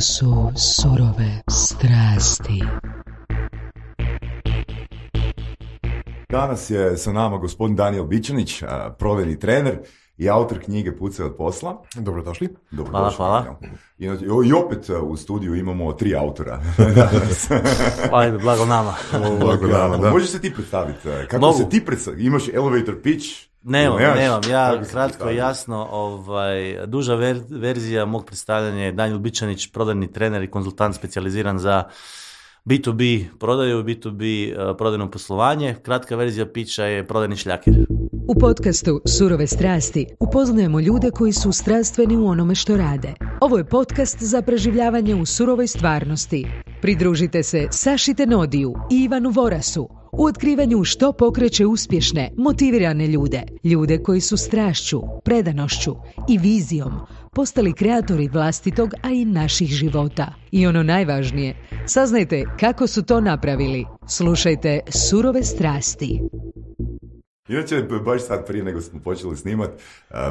su surove strasti. Danas je sa nama gospodin Daniel Bičanić, proveni trener i autor knjige Pucaj od posla. Dobrodošli. Dobrodošli. Hvala, hvala. I opet e, u studiju imamo tri autora Ajde, blago nama. Blago nama, da. Možeš se ti predstaviti? E, kako se ti predstaviti? Imaš elevator pitch, Nemam, ja, nemam. Ja kratko i jasno, ovaj, duža verzija mog predstavljanja je Danil Bičanić, prodajni trener i konzultant specijaliziran za B2B prodaju, B2B eh, prodajno poslovanje. Kratka verzija pića je prodajni šljakir. U podcastu Surove strasti upoznajemo ljude koji su strastveni u onome što rade. Ovo je podcast za preživljavanje u surovoj stvarnosti. Pridružite se Sašite Nodiju i Ivanu Vorasu u otkrivanju što pokreće uspješne, motivirane ljude, ljude koji su strašću, predanošću i vizijom postali kreatori vlastitog, a i naših života. I ono najvažnije, saznajte kako su to napravili. Slušajte Surove strasti. Inače, baš sad prije nego smo počeli snimat,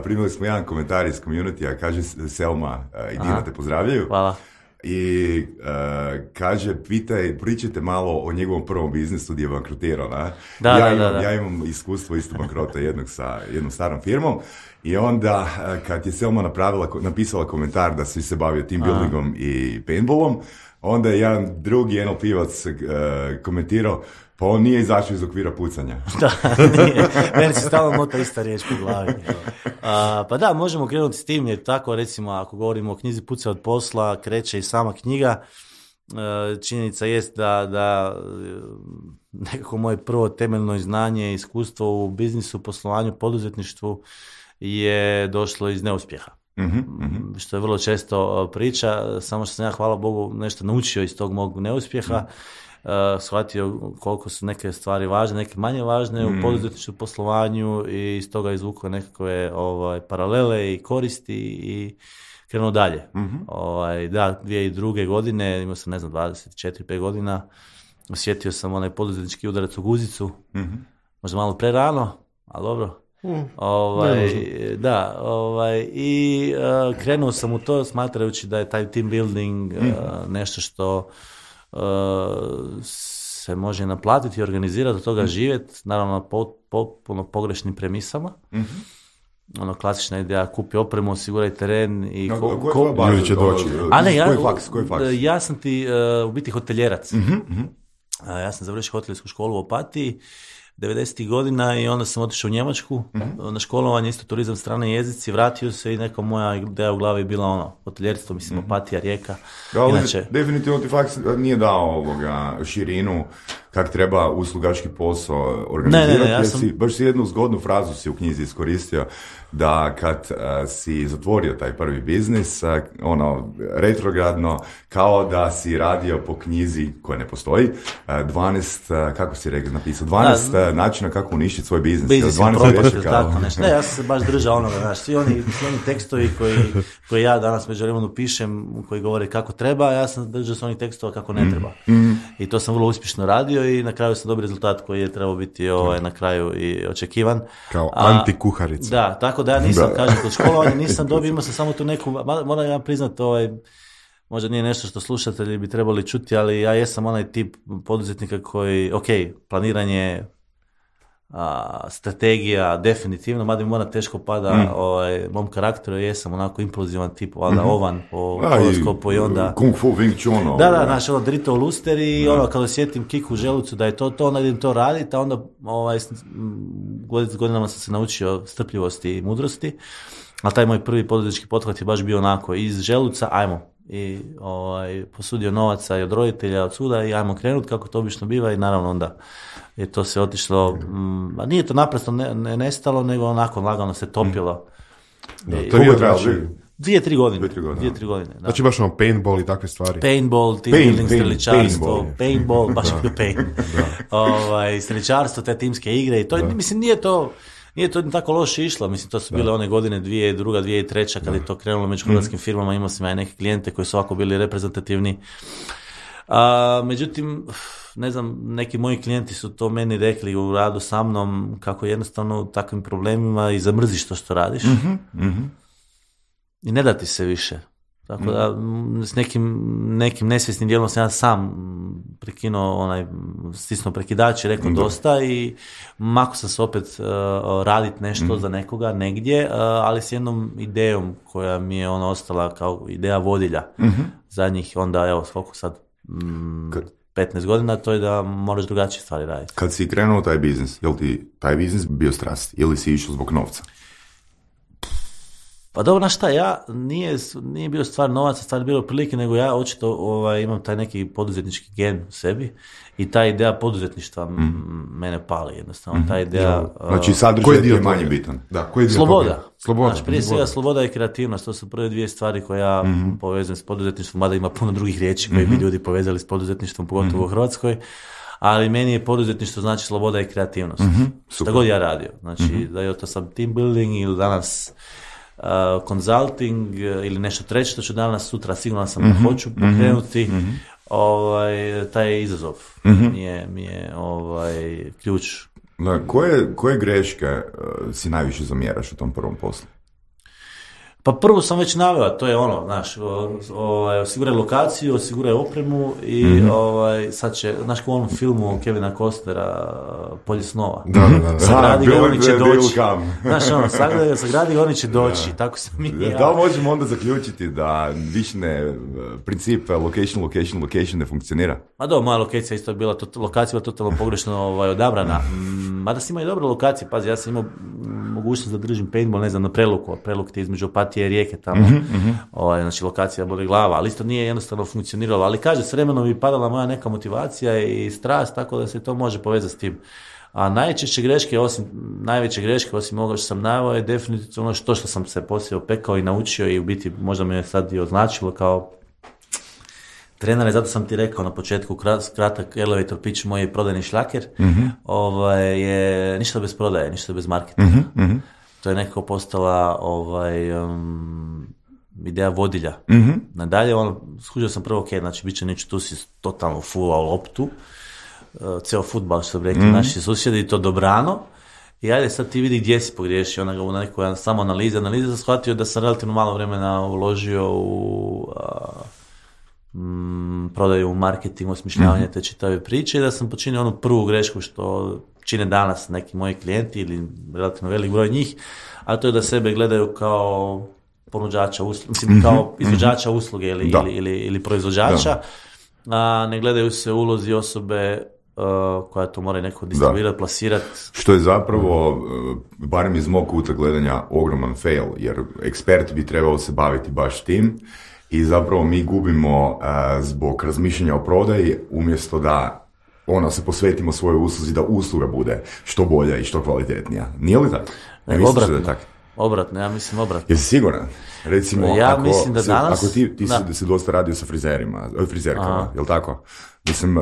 primili smo jedan komentar iz community-a, kaže Selma i Dina te pozdravljaju. Hvala i uh, kaže, pitaj, pričajte malo o njegovom prvom biznisu gdje je bankrotirao, ja, imam, iskustvo isto bankrota jednog sa jednom starom firmom i onda e, kad je Selma napravila, napisala komentar da si se bavio tim buildingom i paintballom, onda je jedan drugi NLP-vac e, komentirao, pa on nije izašao iz okvira pucanja. da, nije. Meni se stalno mota ista riječ po glavi. A, pa da, možemo krenuti s tim, jer tako recimo ako govorimo o knjizi Puca od posla, kreće i sama knjiga. E, činjenica jest da, da e, nekako moje prvo temeljno znanje, iskustvo u biznisu, poslovanju, poduzetništvu je došlo iz neuspjeha. Mhm, mhm. Što je vrlo često e, priča, samo što sam ja, hvala Bogu, nešto naučio iz tog mog neuspjeha. Mhm. Uh, shvatio koliko su neke stvari važne, neke manje važne u mm. poduzetničkom poslovanju i iz toga izvukao nekakve ovaj, paralele i koristi i krenuo dalje. Mm-hmm. Ovaj, da, druge godine, imao sam ne znam 24-5 godina, osjetio sam onaj poduzetnički udarac u guzicu, mm možda malo prerano, ali dobro. Mm, ovaj, da, ovaj, i uh, krenuo sam u to smatrajući da je taj team building uh, mhm. nešto što Eh, se može naplatiti i organizirati, od toga mhm. živjeti, naravno na potpuno pogrešnim premisama. Mhm. Ono klasična ideja, kupi opremu, osiguraj teren i... No, ko, A ne, ja, koji ja sam ti eh, u biti hotelijerac. Mhm, eh, ja sam završio hotelijsku školu u Opatiji 90. godina i onda sam otišao u Njemačku mhm. na školovanje, isto turizam strane jezici, vratio se i neka moja ideja u glavi bila ono, hoteljerstvo, mislim, mm-hmm. opatija, rijeka. Da, Inače... definitivno ti fakt nije dao ovoga širinu kak treba uslugački posao organizirati. Ne, ne, ja baš si jednu zgodnu frazu si u knjizi iskoristio da kad eh, si zatvorio taj prvi biznis, eh, ono, retrogradno, kao da si radio po knjizi koja ne postoji, 12, eh, kako si rekao, napisao, 12 načina kako uništiti svoj biznis. Biznis, 12 tako nešto. Ne, ja sam se baš držao onoga, znaš, svi oni, svi tekstovi koji, koji ja danas među vremenu pišem, koji govore kako treba, ja sam držao se onih tekstova kako ne mm. treba. Mm. I to sam vrlo uspješno radio i na kraju sam dobio rezultat koji je trebao biti ovaj, na kraju i očekivan. Kao antikuharica. Da, tako da ja nisam, da. kažem, kod školovanja nisam dobio, imao sam samo tu neku, moram ja priznat, ovaj, možda nije nešto što slušatelji bi trebali čuti, ali ja jesam onaj tip poduzetnika koji, ok, planiranje, a, strategija definitivno, mada mi mora teško pada mm. ovaj, mom karakteru, jesam onako impulzivan tip, valjda mm-hmm. ovan po horoskopu i onda... Kung fu wing chun. Da, ovaj. da, znaš, ono, drito luster i ono, kad osjetim kiku u želucu da je to to, onda idem to raditi, a onda ovaj, mm, godinama sam se naučio strpljivosti i mudrosti, a taj moj prvi poduzetnički pothvat je baš bio onako iz želuca, ajmo, i ovaj, posudio novaca i od roditelja, od suda i ajmo krenut kako to obično biva i naravno onda je to se otišlo, mhm. mm, a nije to naprosto ne, nestalo, nego onako lagano se topilo. Da, to nije trajalo? Znači dvije, tri godine. Dvije, tri godine. da. Znači baš ono paintball i takve stvari. Paintball, team building, pain, streličarstvo, paintball, baš bio pain. ovaj, streličarstvo, te timske igre i to, mislim, nije to... Nije to tako loše išlo, mislim, to su bile one godine dvije, druga, dvije i treća, kada je to krenulo među mhm. hrvatskim firmama, imao sam ja neke klijente koji su ovako bili reprezentativni. A, međutim, ne znam, neki moji klijenti su to meni rekli u radu sa mnom, kako jednostavno u takvim problemima i zamrziš to što radiš. Mhm, mhm. I ne da ti se više. Tako da, mhm. s nekim, nekim nesvjesnim dijelom sam ja sam prekinuo onaj, stisnuo prekidač i rekao dosta i mako sam se opet uh, radit nešto za nekoga negdje, e, ali s jednom idejom koja mi je ona ostala kao ideja vodilja mm-hmm. zadnjih, onda evo, koliko sad, 15 godina, to je da moraš drugačije stvari raditi. Kad si krenuo taj biznis, jel ti taj biznis bio strast ili si išao zbog novca? Pa dobro, znaš šta ja, nije, nije bio stvar novaca, stvar bilo prilike, nego ja očito ovaj, imam taj neki poduzetnički gen u sebi i ta ideja poduzetništva mhm. mene pali jednostavno. Ta mhm. ideja... Znači sadržaj koji dio je manje bitan? Da, koji dio sloboda. Sloboda. Znači, prije svega sloboda i kreativnost, to su prve dvije stvari koje ja mhm. povezujem s poduzetništvom, mada ima puno drugih riječi koje bi ljudi povezali s poduzetništvom, pogotovo u Hrvatskoj ali meni je poduzetništvo znači sloboda i kreativnost. mm god ja radio. Znači, da je to sam team building ili danas konzulting uh, uh, ili nešto treće što ću danas sutra sigurno sam mm hoću mhm. pokrenuti mhm. ovaj, taj izazov mm mi je, ovaj, ključ da, koje, koje greške uh, si najviše zamjeraš u tom prvom poslu? Pa prvo sam već naveo, to je ono, znaš, ovaj, osiguraj lokaciju, osiguraj opremu i mm ovaj, sad će, znaš kao u onom filmu Kevina Kostera, eh, Polje snova. Da, da, da. Sagradi ga, oni će doći. Znaš, ono, sagradi oni će doći, tako sam i ja. Da možemo onda zaključiti da višne eh, princip location, location, location ne funkcionira? Ma do, moja lokacija isto je bila, to, lokacija je totalno pogrešno ovaj, odabrana. Mm, mada si imao i dobre lokacije, pazi, ja sam imao mogućnost da držim paintball, ne znam, na preluku, preluk je između opatije i rijeke tamo, mm znači lokacija boli glava, ali isto nije jednostavno funkcioniralo, ali kaže, s vremenom mi padala moja neka motivacija i strast, tako da se to može povezati s tim. A najčešće greške, osim, najveće greške, osim ovoga što sam naveo, je definitivno ono što, što sam se poslije opekao i naučio i u biti možda me je sad i označilo kao trenere, zato sam ti rekao na početku, kratak elevator pitch, moj je prodajni šlaker, mm ovaj, je ništa bez prodaje, ništa bez marketinga. Mhm, mhm. To je nekako postala ovaj, um, ideja vodilja. Mhm. Nadalje, ono, skužio sam prvo, ok, znači, bit će neću, tu si totalno full loptu, uh, ceo futbal, što bi rekli naši susjedi, to dobrano, i ajde sad ti vidi gdje si pogriješio, ona ga u nekoj samo analizi, analiza sam shvatio da sam relativno malo vremena uložio u Mm, prodaju prodaju, marketing, osmišljavanje mhm. te čitave priče i da sam počinio onu prvu grešku što čine danas neki moji klijenti ili relativno velik broj njih, a to je da sebe gledaju kao ponuđača usluge, mislim mhm, kao mhm. izvođača usluge ili, ili, ili, proizvođača, a ne gledaju se ulozi osobe e, koja to mora neko distribuirati, plasirati. Što je zapravo, e, barem iz mog kuta gledanja, ogroman fail, jer ekspert bi trebao se baviti baš tim i zapravo mi gubimo e, zbog razmišljanja o prodaji umjesto da ona se posvetimo svojoj usluzi da usluga bude što bolja i što kvalitetnija. Nije li tako? Ne obratno. Da je tak? Obratno, ja mislim obratno. Jesi siguran? Recimo, ja ako, mislim da se, danas... Ako ti, ti da. se dosta radio sa frizerima, e, frizerkama, jel tako? Mislim, e,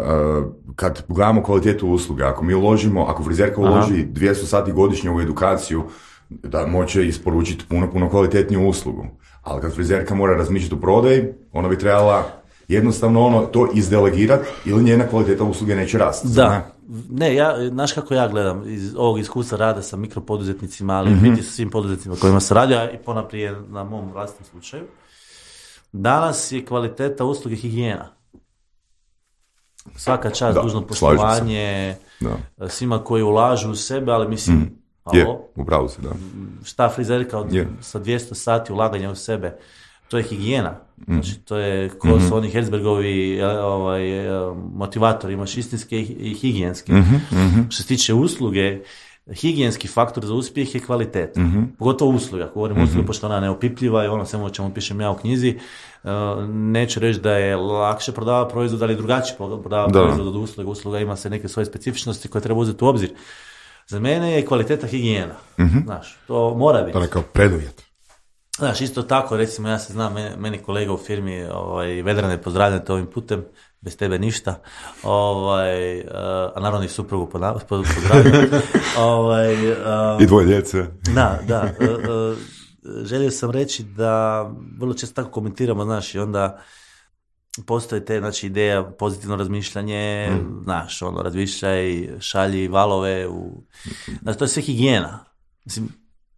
kad gledamo kvalitetu usluge, ako mi uložimo, ako frizerka uloži Aha. 200 sati godišnje u edukaciju, da moće isporučiti puno, puno kvalitetniju uslugu. Ali kad frizerka mora razmišljati o prodaji, ona bi trebala jednostavno ono to izdelegirati ili njena kvaliteta usluge neće rasti. Da, ne? ja, znaš kako ja gledam iz ovog iskustva rada sa mikropoduzetnicima, ali mm biti sa svim poduzetnicima kojima se radi, i ponaprije na mom vlastnom slučaju, danas je kvaliteta usluge higijena. Svaka čast, da, dužno poštovanje, e, svima koji ulažu u sebe, ali mislim, mhm. Je, pravu si, da. Šta frizerka sa 200 sati ulaganja u sebe, to je higijena. Mm. Znači, to je ko mm su oni Herzbergovi e, ovaj, e, motivatori, imaš i higijenske. Mhm, mhm. Što se tiče usluge, higijenski faktor za uspjeh je kvalitet. Mhm. Pogotovo usluga, ako govorimo mm usluga, pošto ona je neopipljiva i ono sve o čemu pišem ja u knjizi, e, neću reći da je lakše prodava proizvod, ali drugačije prodava proizvod od usluga. Usluga ima se neke svoje specifičnosti koje treba uzeti u obzir. Za mene je kvaliteta higijena. Mhm. Znaš, to mora biti. To je kao preduvjet. Znaš, isto tako, recimo, ja se znam, meni kolega u firmi, ovaj, Vedrane, pozdravljate ovim putem, bez tebe ništa, ovaj, eh, a naravno i suprugu pozdravljam. Ovaj, I eh, dvoje djece. Da, da. Eh, želio sam reći da vrlo često tako komentiramo, znaš, i onda postoje te, znači, ideja, pozitivno razmišljanje, mm. znaš, ono, razmišljaj, šalji valove, u... znači, to je sve higijena. Mislim,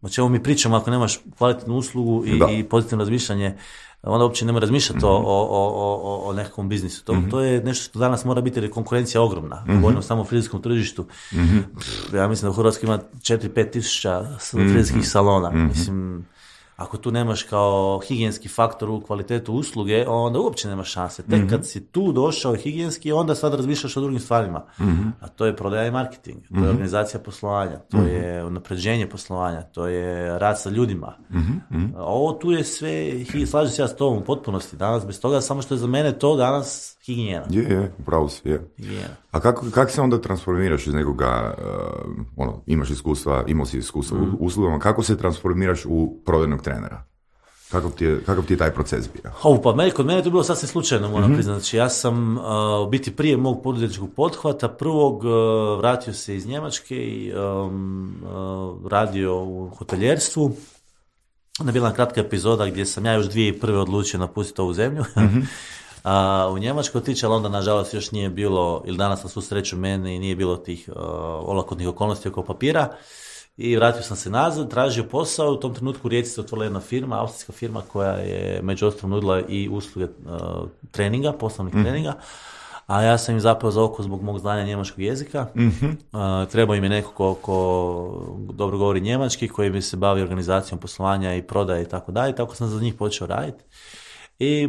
o čemu mi pričamo ako nemaš kvalitetnu uslugu i, i pozitivno razmišljanje, onda uopće nema razmišljati mm o, o, o, o nekakvom biznisu. To, mhm. to je nešto što danas mora biti, jer je konkurencija ogromna. Mm-hmm. Govorimo samo o frizijskom tržištu. Mhm. ja mislim da u Hrvatskoj ima 4-5 tisuća mhm. frizerskih salona. Mislim, ako tu nemaš kao higijenski faktor u kvalitetu usluge, onda uopće nemaš šanse. Tek mhm. kad si tu došao higijenski, onda sad razmišljaš o drugim stvarima. Mhm. A to je prodaja i marketing, to je mhm. organizacija poslovanja, to je unapređenje poslovanja, to je rad sa ljudima. ovo tu je sve, slažem se ja s tobom u potpunosti danas, bez toga samo što je za mene to danas higijena. Je, je, si, je. A kako, kako se onda transformiraš iz nekoga, eh, ono, imaš iskustva, imao si iskustva u mhm. uslugama, kako se transformiraš u prodajnog trenera? kako ti, je, ti taj proces bio? O, pa meni, kod mene je to bilo sasvim slučajno, moram mm priznati. Znači, ja sam uh, biti prije mog poduzetničkog pothvata, prvog eh, vratio se iz Njemačke i radio u hoteljerstvu. Ona je bila kratka epizoda gdje sam ja još dvije prve odlučio napustiti ovu zemlju. mm A, u Njemačkoj otići ali onda nažalost još nije bilo, ili danas na svu sreću meni nije bilo tih uh, olakotnih okolnosti oko papira. I vratio sam se nazad, tražio posao, u tom trenutku u Rijeci se otvorila jedna firma, austrijska firma koja je među ostalim nudila i usluge e, treninga, poslovnih mhm. treninga. A ja sam im zapao za oko zbog mog znanja njemačkog jezika. Mhm. E, trebao im je neko ko, dobro govori njemački, koji bi se bavio organizacijom poslovanja i prodaje i tako dalje. Tako sam za njih počeo raditi i e,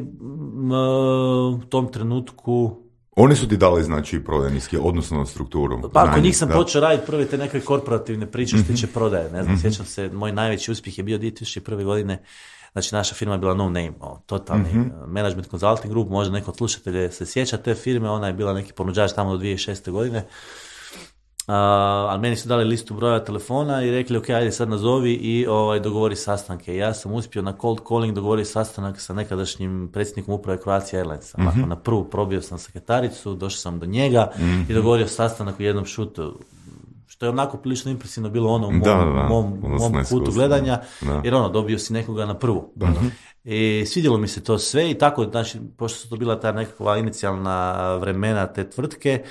u tom trenutku oni su ti dali znači prodajniski, odnosno strukturu. Pa ako njih sam da. počeo raditi prve te neke korporativne priče što mhm. tiče prodaje, ne znam, mhm. sjećam se, moj najveći uspjeh je bio 2001. godine, znači naša firma je bila no name, ono, totalni mhm. e, management consulting group, možda neko od slušatelja se sjeća te firme, ona je bila neki ponuđač tamo do 2006. godine, ali meni su dali listu broja telefona i rekli, ok, ajde sad nazovi i ovaj, dogovori sastanke. Ja sam uspio na cold calling dogovori sastanak sa nekadašnjim predsjednikom uprave Croatia Airlines. Mhm. na prvu probio sam sekretaricu, došao sam do njega mhm. i dogovorio sastanak u jednom šutu što je onako prilično impresivno bilo ono u mom, mom, mom kutu gledanja, jer ono, dobio si nekoga na prvu. I svidjelo mi se to sve i tako, znači, pošto su to bila ta nekakva inicijalna vremena te tvrtke,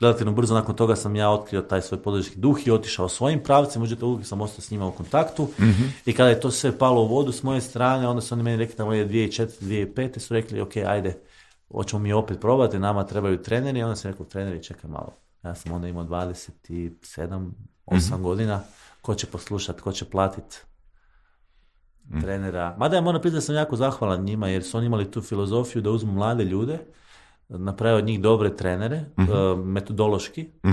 relativno brzo nakon toga sam ja otkrio taj svoj poduzetnički duh i otišao svojim pravcem, međutim uvijek sam ostao s njima u kontaktu mhm. i kada je to sve palo u vodu s moje strane, onda su oni meni rekli tamo je 2004. 2005. su rekli ok, ajde, hoćemo mi opet probati, nama trebaju treneri, onda sam rekao treneri čekaj malo, ja sam onda imao 27, 8 mm godina, ko će poslušati, ko će platiti, mhm. trenera. Mada ja moram priznati da sam jako zahvalan njima jer su oni imali tu filozofiju da uzmu mlade ljude naprave od njih dobre trenere, uh metodološki, uh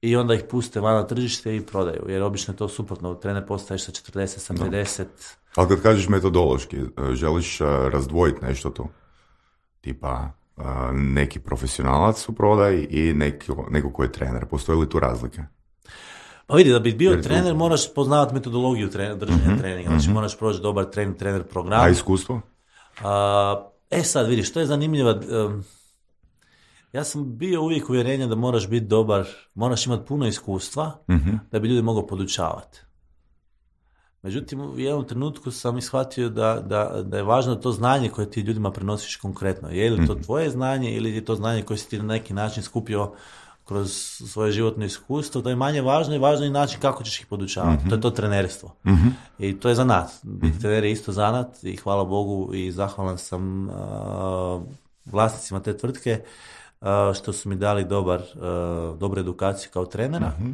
i onda ih puste van na tržište i prodaju. Jer obično je to suprotno, trener postaješ sa 40, sa 50. No. Ali kad kažeš metodološki, e, želiš e, razdvojiti nešto tu? Tipa neki profesionalac u prodaji i neko, neko koji je trener. Postoje li tu razlike? Pa vidi, da bi bio trener moraš poznavati metodologiju držanja uh-huh, treninga. Znači moraš proći dobar trening, trener program. A iskustvo? A, e sad vidi, što je zanimljiva ja sam bio uvijek uvjerenja da moraš biti dobar, moraš imati puno iskustva mhm. da bi ljudi mogao podučavati. Međutim, u jednom trenutku sam ishvatio da, da, da je važno to znanje koje ti ljudima prenosiš konkretno. Je li to mhm. tvoje znanje ili je to znanje koje si ti na neki način skupio kroz svoje životno iskustvo, da je manje važno i važno je način kako ćeš ih podučavati. Mhm. To je to trenerstvo. I to je zanat. nas. hmm Trener je isto zanat i hvala Bogu i zahvalan sam vlasnicima te tvrtke što su mi dali dobar, dobru edukaciju kao trenera. uh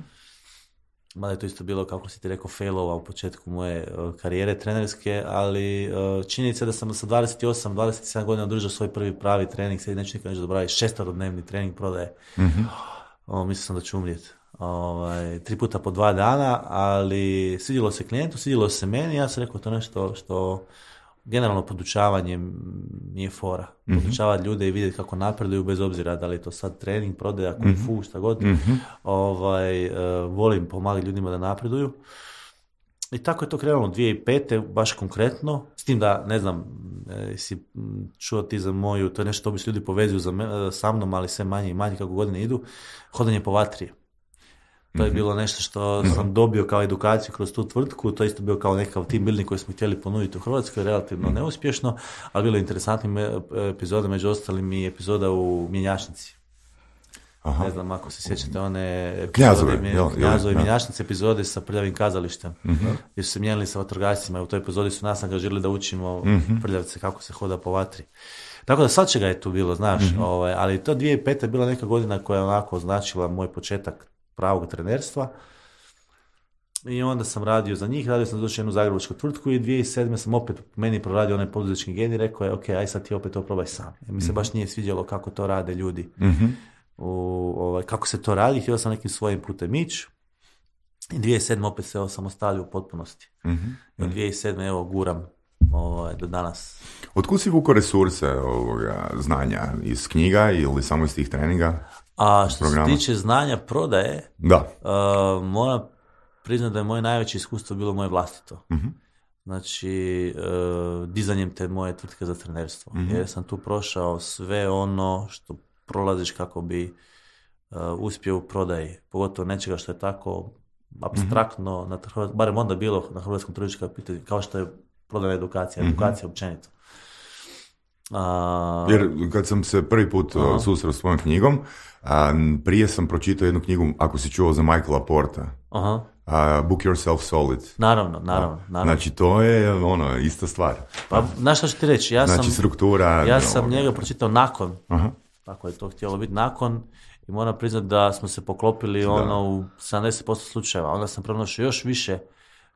Mada je to isto bilo, kako si ti rekao, failova u početku moje karijere trenerske, ali činjenica je da sam sa 28-27 godina održao svoj prvi pravi trening, sad neću nikad neću dobraviti, trening prodaje. Mhm. O, mislio sam da ću umrijeti. Ovaj, tri puta po dva dana, ali svidjelo se klijentu, svidjelo se meni, ja sam rekao to nešto što generalno podučavanje nije fora. Mhm. Podučavati ljude i vidjeti kako napreduju bez obzira da li je to sad trening, prodaja, kung je mhm. fu, šta god. Mhm. Ovaj, e, volim pomagati ljudima da napreduju. I tako je to krenulo 2005. baš konkretno, s tim da, ne znam, e, si čuo ti za moju, to je nešto što bi se ljudi povezuju za e, sa mnom, ali sve manje i manje kako godine idu, hodanje po vatrije. To je mhm. bilo nešto što mhm. sam dobio kao edukaciju kroz tu tvrtku, to je isto bio kao nekakav team building koji smo htjeli ponuditi u Hrvatskoj, relativno mhm. neuspješno, ali bilo je interesantnim e, epizoda, među ostalim i epizoda u mjenjačnici. Ne znam ako se sjećate one epizode, Knjazove, mjenjačnice, epizode sa prljavim kazalištem, gdje su se mijenjali sa vatrogascima i u toj epizodi su nas angažirali da učimo uh prljavce kako se hoda po vatri. Tako da svačega je tu bilo, znaš, ovaj, ali to 2005. je bila neka godina koja je onako označila moj početak pravog trenerstva. I onda sam radio za njih, radio sam za jednu zagrebačku tvrtku i 2007. sam opet meni proradio onaj poduzetnički gen i rekao je ok, aj sad ti opet to probaj sam. E, Mi se mhm. baš nije svidjelo kako to rade ljudi. Mhm. U, ovaj, kako se to radi, htio sam nekim svojim putem ići. I 2007. opet se osamostalio u potpunosti. Mhm, I od 2007. evo guram ovaj, do danas. Otkud si vuko resurse ovoga znanja? Iz knjiga ili samo iz tih treninga? A što se tiče znanja prodaje, da. Uh, e, priznati da je moje najveće iskustvo bilo moje vlastito. Mhm. Znači, e, dizanjem te moje tvrtke za trenerstvo. Mhm. Jer sam tu prošao sve ono što prolaziš kako bi uh, uspio u prodaji. Pogotovo nečega što je tako abstraktno, mhm. na, barem onda bilo na hrvatskom tržištu kao što je prodana edukacija, edukacija općenito. A... Jer kad sam se prvi put Aha. E, susreo s tom knjigom, a, prije sam pročitao jednu knjigu, ako si čuo za Michaela Porta. Aha. A, book yourself solid. Naravno, naravno, naravno. Znači to je ono, ista stvar. Pa, znaš što ću ti reći? Ja znači, sam, struktura... Ja sam njega pročitao nakon. Aha. Tako je to htjelo biti nakon. I moram priznati da smo se poklopili ono u 70% slučajeva. Onda sam pronašao još više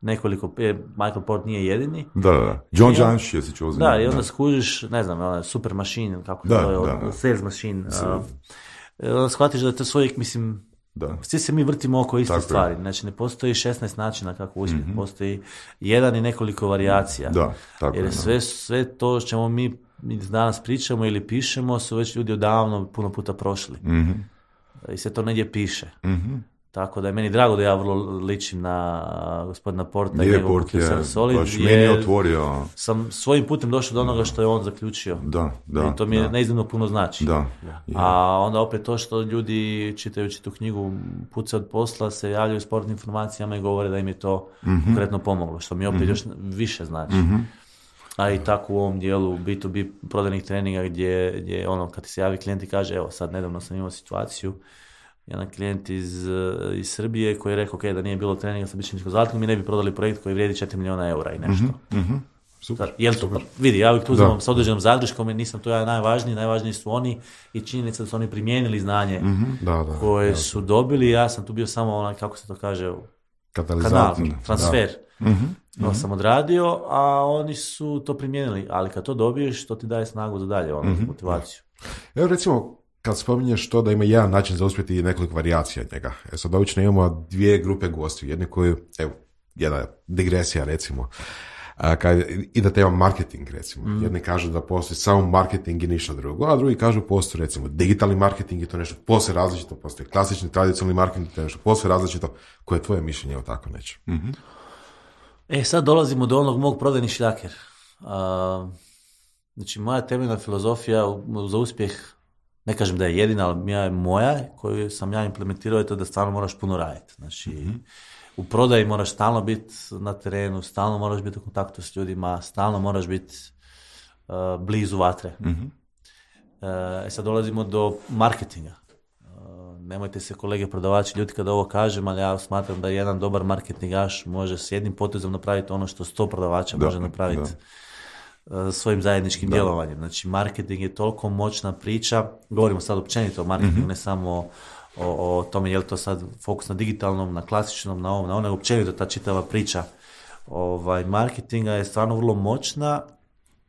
nekoliko, Michael Port nije jedini. Da, da, John Jansh, je se čuo Da, i onda skužiš, ne znam, ona super mašin, kako da, to ono, je, da, sales machine. E, onda shvatiš da je to mislim, da. Svi se mi vrtimo oko iste stvari. Znači, ne postoji 16 načina kako uspjeti, mhm. postoji jedan i nekoliko varijacija. Da, tako Jer je, sve, sve to čemu mi danas pričamo ili pišemo su već ljudi odavno puno puta prošli. Mhm. I se to negdje piše. mm tako da je meni drago da ja vrlo ličim na gospodina Porta i Port, je, Solid, baš meni je otvorio. Sam svojim putem došao do onoga što je on zaključio. Da, da. I to mi je iznimno puno znači. Da, A onda opet to što ljudi čitajući tu knjigu Puce od posla se javljaju sportnim informacijama i govore da im je to mhm. konkretno pomoglo, što mi opet mhm. još više znači. Mhm. A i tako u ovom dijelu B2B prodajnih treninga gdje, gdje ono kad se javi klijent i kaže evo sad nedavno sam imao situaciju jedan klijent iz, eh, iz Srbije koji je rekao, ok, da nije bilo treninga sa bišćim mi ne bi prodali projekt koji vrijedi 4 milijuna eura i nešto. Mm-hmm. Super, Jel to, vidi, ja uvijek tu uzimam sa određenom zadrškom nisam to ja najvažniji, najvažniji su oni i činjenica da su oni primijenili znanje mhm, da, da, koje su dobili, ja sam tu bio samo onaj, kako se to kaže, kanal, transfer. mm sam odradio, a oni su to primijenili, ali kad to dobiješ, to ti daje snagu za dalje, ono, motivaciju. Evo recimo, kad spominješ to da ima jedan način za uspjeti i nekoliko varijacija njega. E sad obično imamo dvije grupe gostiju. jedne koje evo, jedna digresija recimo, kad, i da tema marketing recimo. Mhm. Jedni kažu da postoji samo marketing i ništa drugo, a drugi kažu postoji recimo digitalni marketing i to nešto posve različito, postoji klasični tradicionalni marketing i to nešto posve različito. Koje je tvoje mišljenje o tako nečem? Mhm. E sad dolazimo do onog mog prodajni šljaker. znači moja temeljna filozofija za uspjeh ne kažem da je jedina, ali je moja koju sam ja implementirao je to da stvarno moraš puno raditi. Znači, mhm. u prodaji moraš stalno biti na terenu, stalno moraš biti u kontaktu s ljudima, stalno moraš biti eh, blizu vatre. mm sad dolazimo do marketinga. Eh, nemojte se kolege prodavači ljudi kada ovo kažem, ali ja smatram da jedan dobar marketingaš može s jednim potezom napraviti ono što sto prodavača može napraviti. E, svojim zajedničkim djelovanjem. Znači, marketing je toliko moćna priča, govorimo sad općenito o marketingu, mhm. ne samo o, tome je li to sad fokus na digitalnom, na klasičnom, na ovom, na onaj općenito ta čitava priča ovaj, marketinga je stvarno vrlo moćna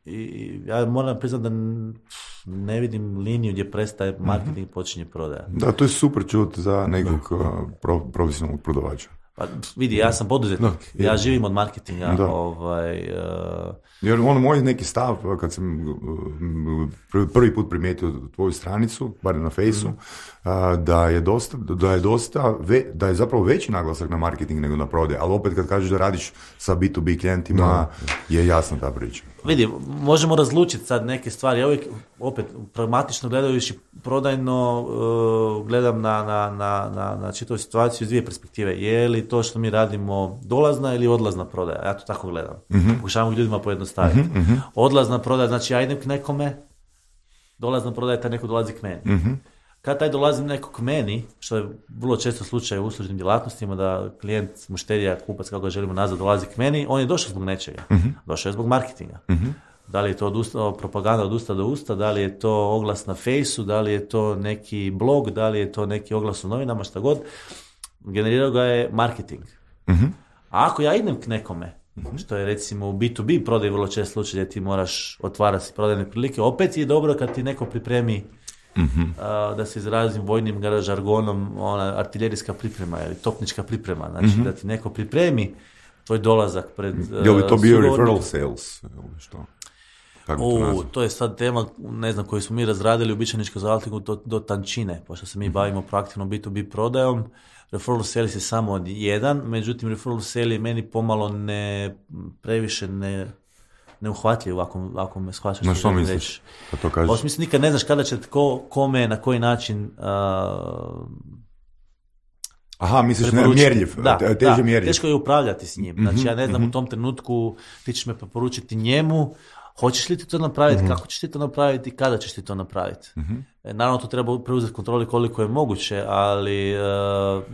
i ja moram priznati da ne vidim liniju gdje prestaje mhm. marketing mm počinje prodaja. Da, to je super čut za nekog e, profesionalnog prodavača. Pa vidi, ja sam poduzetnik, ja živim od marketinga. Ovaj, uh... Jer ono moj neki stav, kad sam e, prvi put primijetio tvoju stranicu, barem na fejsu, mhm. da je dosta, da je da je zapravo veći naglasak na marketing nego na prode, ali opet kad kažeš da radiš sa B2B klijentima, je jasna ta priča vidi, možemo razlučiti sad neke stvari. Ja uvijek, opet, pragmatično gledajući, prodajno e, gledam na, na, na, na, čitavu situaciju iz dvije perspektive. Je li to što mi radimo dolazna ili odlazna prodaja? Ja to tako gledam. Mhm. Pokušavamo ljudima pojednostaviti. Mhm, mhm. Odlazna prodaja, znači ja idem k nekome, dolazna prodaja, taj neko dolazi k meni. Kad taj dolazi neko k meni, što je vrlo često slučaj u uslužnim djelatnostima, da klijent, mušterija, kupac, kako ga želimo nazvati, dolazi k meni, on je došao zbog nečega. Mhm. Došao je zbog marketinga. Mhm. Da li je to od usta, propaganda od usta do usta, da li je to oglas na fejsu, da li je to neki blog, da li je to neki oglas u novinama, šta god. Generirao ga je marketing. Mhm. A ako ja idem k nekome, što je recimo u B2B prodaj vrlo često slučaj gdje ti moraš otvarati prodajne prilike, opet je dobro kad ti neko pripremi Uh, da se izrazim vojnim žargonom, ona artiljerijska priprema ili topnička priprema, znači mhm. da ti neko pripremi tvoj dolazak pred... Mhm. Uh, je li to bio referral sales to, je sad tema, ne znam, koju smo mi razradili u Bičaničkom zlatniku do, do tančine, pošto se mi mhm. bavimo praktivno B2B prodajom. Referral sales je samo jedan, međutim referral sales je meni pomalo ne, previše ne neuhvatljiv ako, ako me shvaćaš. Na što misliš? Pa to kažeš? Osim, mislim, nikad ne znaš kada će tko, kome, na koji način uh, Aha, misliš ne, mjerljiv, da, teže da, Teško je upravljati s njim. Znači, ja ne mhm, znam u mhm. tom trenutku ti ćeš me preporučiti njemu, hoćeš li ti to napraviti, mhm. kako ćeš ti to napraviti i kada ćeš ti to napraviti. mm e, Naravno, to treba preuzeti kontroli koliko je moguće, ali uh,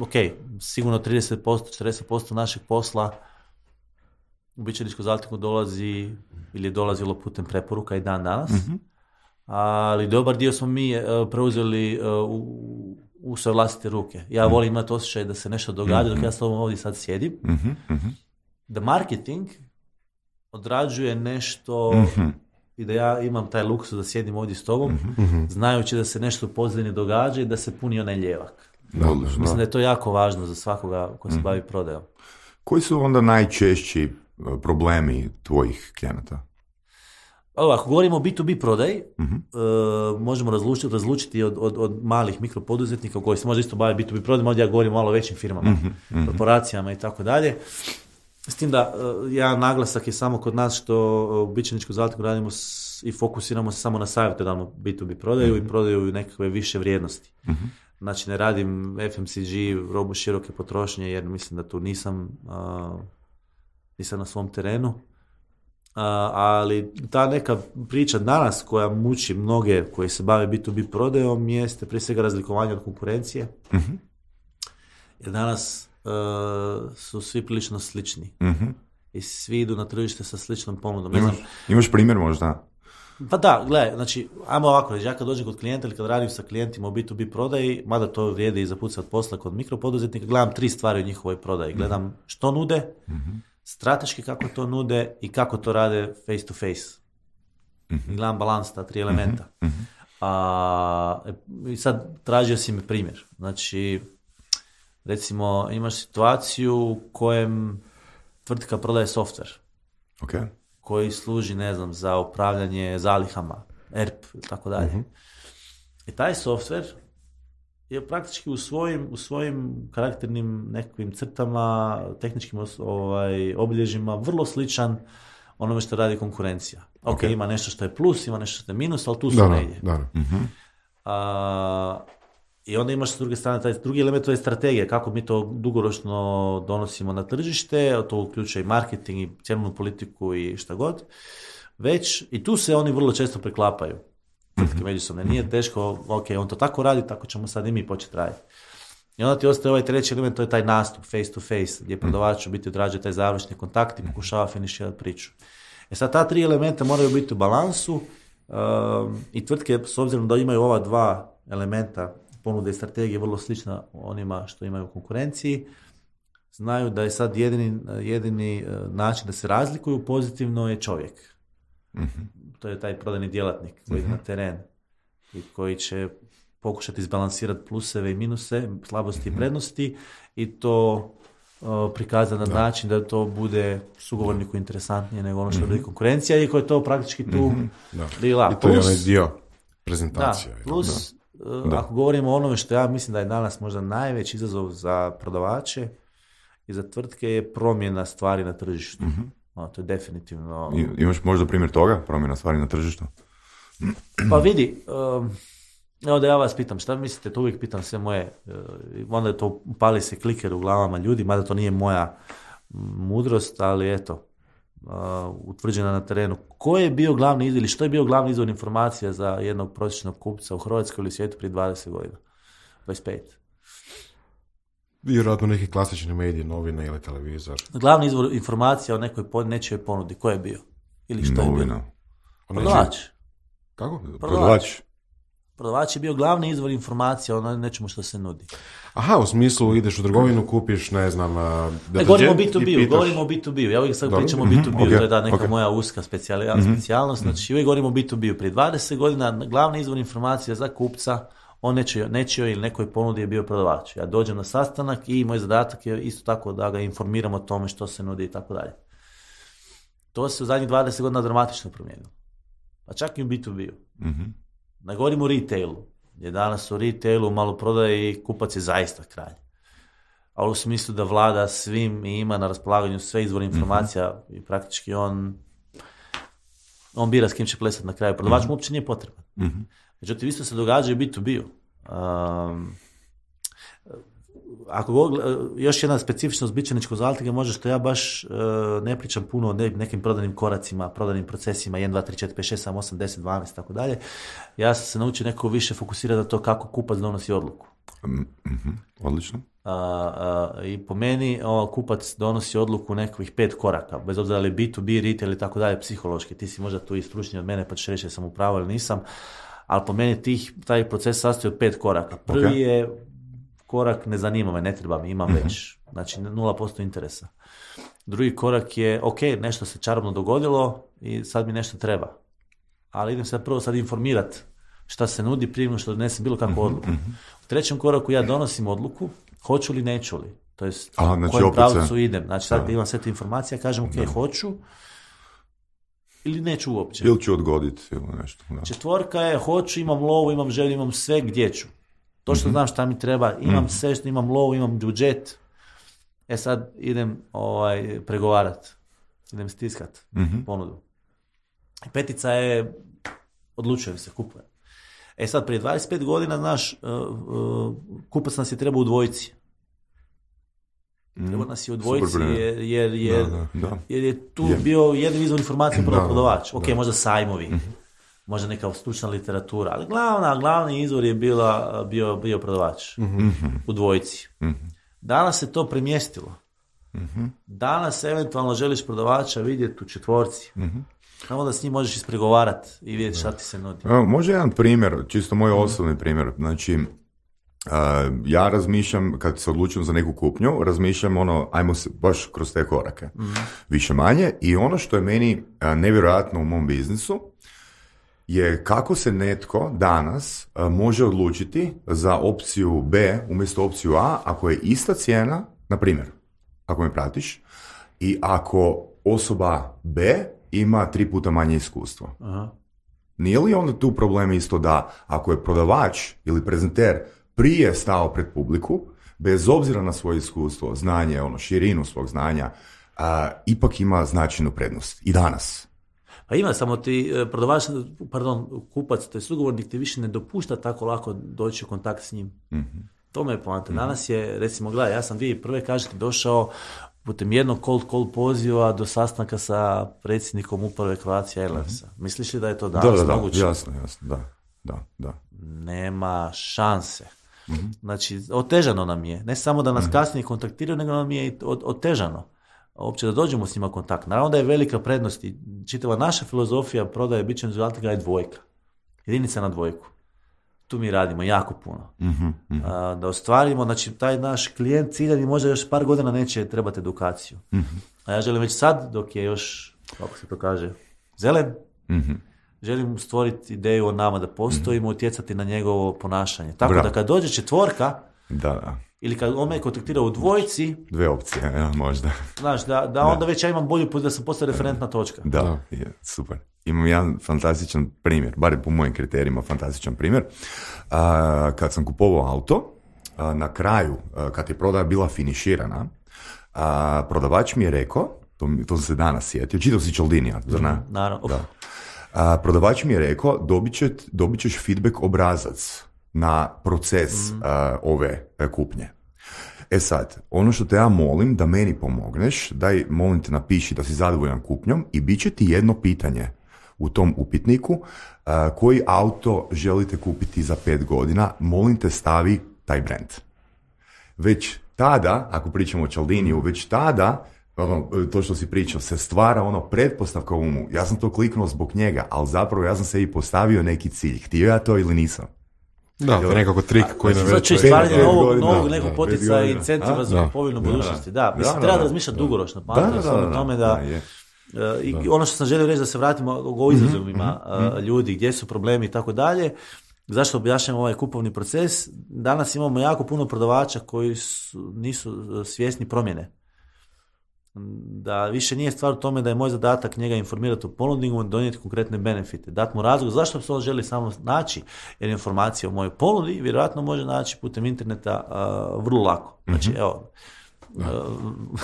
ok, sigurno 30%, 40% našeg posla u biće diskozaljku dolazi ili je dolazilo putem preporuka i dan danas. Mhm. Ali dobar dio smo mi e, preuzeli e, u, u svoje vlastite ruke. Ja mhm. volim imati osjećaj da se nešto događa dok ja s mhm. tobom ovdje sad sjedim. mm Da marketing odrađuje nešto i da ja imam taj luksus da sjedim ovdje s tobom, znajući da se nešto pozadine događa i da se puni onaj ljevak. Mislim da je to jako važno za svakoga ko se bavi prodajom. Koji su onda najčešći problemi tvojih klijenata? Ako govorimo o B2B prodaj, mhm. e, možemo razlučiti, razlučiti od, od, od, malih mikropoduzetnika koji se možda isto bave B2B prodajom, ovdje ja govorim o malo većim firmama, mhm, mhm. korporacijama i tako dalje. S tim da e, ja naglasak je samo kod nas što e, u Bičaničku zlatku radimo i fokusiramo se samo na savjetodavnu B2B prodaju i prodaju nekakve više vrijednosti. Znači ne radim FMCG, robu široke potrošnje jer mislim da tu nisam nisam na svom terenu, a, ali ta neka priča danas koja muči mnoge koji se bave B2B prodajom jeste prije svega razlikovanje od konkurencije. uh danas uh, su svi prilično slični. Mhm. I svi idu na tržište sa sličnom ponudom. Imaš, imaš primjer možda? Pa da, gledaj, znači, ajmo ovako reći, ja kad dođem kod klijenta ili kad radim sa klijentima u B2B prodaji, mada to vrijedi i za pucat posla kod mikropoduzetnika, gledam tri stvari u njihovoj prodaji. Gledam što nude, mhm strateški kako to nude i kako to rade face to face. Mm-hmm. Gledam balans ta tri mhm, elementa. mm A, e, sad tražio si mi primjer. Znači, recimo imaš situaciju u kojem tvrtka prodaje softver. Okay. Koji služi, ne znam, za upravljanje zalihama, ERP i tako dalje. I mhm. e, taj softver je praktički u svojim, u svojim karakternim nekakvim crtama, tehničkim ovaj, obilježjima vrlo sličan onome što radi konkurencija. Ok, ima nešto što je plus, ima nešto što je minus, ali tu su negdje. Mhm. I onda imaš s druge strane taj drugi element, to je strategija, kako mi to dugoročno donosimo na tržište, to uključuje i marketing i cijelnu politiku i šta god. Već, i tu se oni vrlo često preklapaju tvrtke međusobne. Nije teško, ok, on to tako radi, tako ćemo sad i mi početi raditi. I onda ti ostaje ovaj treći element, to je taj nastup face to face, gdje prodavač u biti odrađuje taj završni kontakt i pokušava finiširati priču. E sad, ta tri elementa moraju biti u balansu um, i tvrtke, s obzirom da imaju ova dva elementa ponude i strategije vrlo slična onima što imaju u konkurenciji, znaju da je sad jedini, jedini eh, način da se razlikuju pozitivno je čovjek. mm to je taj prodajni djelatnik koji je na mhm. teren i koji će pokušati izbalansirati pluseve i minuse, slabosti i mhm. prednosti i to prikazati na način da to bude sugovorniku interesantnije nego ono što je mhm. konkurencija, iako je to praktički tu I to je onaj dio prezentacije. Da, plus, e, ako govorimo o onome što ja mislim da je danas možda najveći izazov za prodavače i za tvrtke je promjena stvari na tržištu. Ono, to je definitivno... I, imaš možda primjer toga, promjena stvari na tržištu? Pa vidi, um, evo da ja vas pitam, šta mislite, to uvijek pitam sve moje, uh, onda je to pali se kliker u glavama ljudi, mada to nije moja mudrost, ali eto, uh, utvrđena na terenu. Ko je bio glavni izvor ili što je bio glavni izvor informacija za jednog prosječnog kupca u Hrvatskoj ili svijetu prije 20 godina? 25. Vjerojatno neki klasični mediji, novine ili televizor. Glavni izvor informacija o nekoj po, nečijoj ponudi, ko je bio? Ili što je bio? Prodavač. Kako? Prodavač. Prodavač je bio glavni izvor informacija o nečemu što se nudi. Aha, u smislu ideš u trgovinu, kupiš, ne znam... Da ne, govorimo o B2B, govorimo o B2B. Ja uvijek sad pričam o B2B, mhm, to je da neka moja uska mhm. specijalnost. Mm-hmm. Znači, mhm. uvijek govorimo o B2B. Prije 20 godina glavni izvor informacija za kupca on nečio, ili nekoj ponudi je bio prodavač. Ja dođem na sastanak i moj zadatak je isto tako da ga informiram o tome što se nudi i tako dalje. To se u zadnjih 20 godina dramatično promijenilo. Pa čak i u B2B-u. Ne mhm. govorim o retailu. Je danas u retailu malo prodaje i kupac je zaista kralj. Ali u smislu da vlada svim i ima na raspolaganju sve izvore mhm. informacija i praktički on on bira s kim će plesati na kraju. Prodavač mm mu uopće nije potreban. mm Međutim, isto se događa i B2B-u. Um, ako još jedna specifičnost bičaničkog zaltega, može što ja baš e, ne pričam puno o nekim prodanim koracima, prodanim procesima 1, 2, 3, 4, 5, 6, 7, 8, 10, 12 tako dalje. Ja sam se naučio nekako više fokusirati na to kako kupac donosi odluku. Mm-hmm, odlično. A, uh, I po meni uh, kupac donosi odluku nekakvih pet koraka, bez obzira li B2B, retail i tako dalje, psihološki. Ti si možda tu i stručniji od mene pa ćeš reći da sam upravo ili nisam, ali po meni tih, taj proces sastoji od pet koraka. Prvi je korak ne zanima me, ne treba mi, imam mhm. već. Znači posto interesa. Drugi korak je, ok, nešto se čarobno dogodilo i sad mi nešto treba. Ali idem se prvo sad informirat šta se nudi prije što donesem bilo kakvu mhm, odluku. Mhm. U trećem koraku ja donosim odluku, hoću li, neću li. To je znači u kojem pravcu idem. Znači sad imam sve te informacije, kažem ok, hoću, ili neću uopće. Ili ću odgoditi nešto. Četvorka je hoću, imam lovu, imam želju, imam sve gdje ću. To što mhm. znam šta mi treba, imam mm sve što imam lovu, imam budžet. E sad idem ovaj, pregovarat, idem stiskat mhm. ponudu. Petica je, odlučujem se, kupujem. E sad, prije 25 godina, znaš, eh, eh, kupac nas je trebao u dvojici. Treba mm. nas je u dvojici jer, jer, je tu bio jedan izvor informacije upravo prodavač. Ok, možda sajmovi, mhm. možda neka stručna literatura, ali glavna, glavni izvor je bila, bio, bio prodavač mhm. u dvojici. Mhm. Danas se to premjestilo. Danas eventualno želiš prodavača vidjeti u četvorci. Samo da s njim možeš ispregovarati i vidjeti šta ti se nudi. može jedan primjer, čisto moj osobni primjer. Znači, ja razmišljam, kad se odlučim za neku kupnju, razmišljam ono, ajmo se baš kroz te korake, mm više manje. I ono što je meni nevjerojatno u mom biznisu je kako se netko danas može odlučiti za opciju B umjesto opciju A ako je ista cijena, na primjer, ako me pratiš, i ako osoba B ima tri puta manje iskustvo Aha. Nije li onda tu problem isto da ako je prodavač ili prezenter prije stao pred publiku, bez obzira na svoje iskustvo, znanje, ono, širinu svog znanja, a, ipak ima značajnu prednost. I danas. Pa ima, samo ti e, prodavač, pardon, kupac, to je sugovornik, ti više ne dopušta tako lako doći u kontakt s njim. mm To me je poanta. Mhm. Danas je, recimo, gledaj, ja sam dvije prve, kažete, došao putem jednog cold call poziva do sastanka sa predsjednikom uprave Croatia Airlinesa. Mhm. Misliš li da je to danas da, da, moguće? Jasno, jasno, da, da, da. Nema šanse. Mhm. Znači, otežano nam je. Ne samo da nas mm kasnije kontaktiraju, nego nam je i otežano uopće da dođemo s njima u kontakt. Naravno da je velika prednost i čitava naša filozofija prodaje bićem rezultatika je dvojka. Jedinica na dvojku. Tu mi radimo jako puno. Mhm, mhm. da ostvarimo, znači taj naš klijent ciljani možda još par godina neće trebati edukaciju. A ja želim već sad, dok je još, kako se to kaže, zelen, želim stvoriti ideju o nama da postojimo, mhm. utjecati na njegovo ponašanje. Tako Bravo. da kad dođe četvorka, da, da. ili kad on me kontaktira u dvojci, Dve opcije, ja, možda. Znaš, da, da, onda već ja imam bolju, da sam postao referentna točka. Da, je, super. Imam jedan fantastičan primjer, barem po mojim kriterijima fantastičan primjer. kad sam kupovao auto, na kraju, kad je prodaja bila finiširana, prodavač mi je rekao, to, to se danas sjetio, čitao si Čaldinija, ne? Mhm, naravno. Da. A, prodavač mi je rekao, dobit, ćeš feedback obrazac na proces mm. ove e, kupnje. E sad, ono što te ja molim da meni pomogneš, daj molim te napiši da si zadovoljan kupnjom i bit će ti jedno pitanje u tom upitniku koji auto želite kupiti za pet godina, molim te stavi taj brand. Već tada, ako pričamo o Čaldiniju, mm. već tada ono, to što si pričao, se stvara ono pretpostavka umu. Ja sam to kliknuo zbog njega, ali zapravo ja sam se i postavio neki cilj. Htio ja to ili nisam? Da, to je nekako trik koji znači nam Znači, stvaranje novog, nekog potica i incentiva za kupovinu budućnosti. Da, mislim, treba da razmišljati dugoročno. Pa da, tome da, e, i ono što sam želio reći da se vratimo o mhm. izazovima mhm. E, ljudi, gdje su problemi i tako dalje. Zašto objašnjamo ovaj kupovni proces? Danas imamo jako puno prodavača koji nisu e, svjesni promjene da više nije stvar u tome da je moj zadatak njega informirati o ponudingu, donijeti konkretne benefite, dati mu razlog zašto se on želi samo naći, jer informacije o mojoj ponudi vjerojatno može naći putem interneta vrlo lako. Znači, mhm. evo,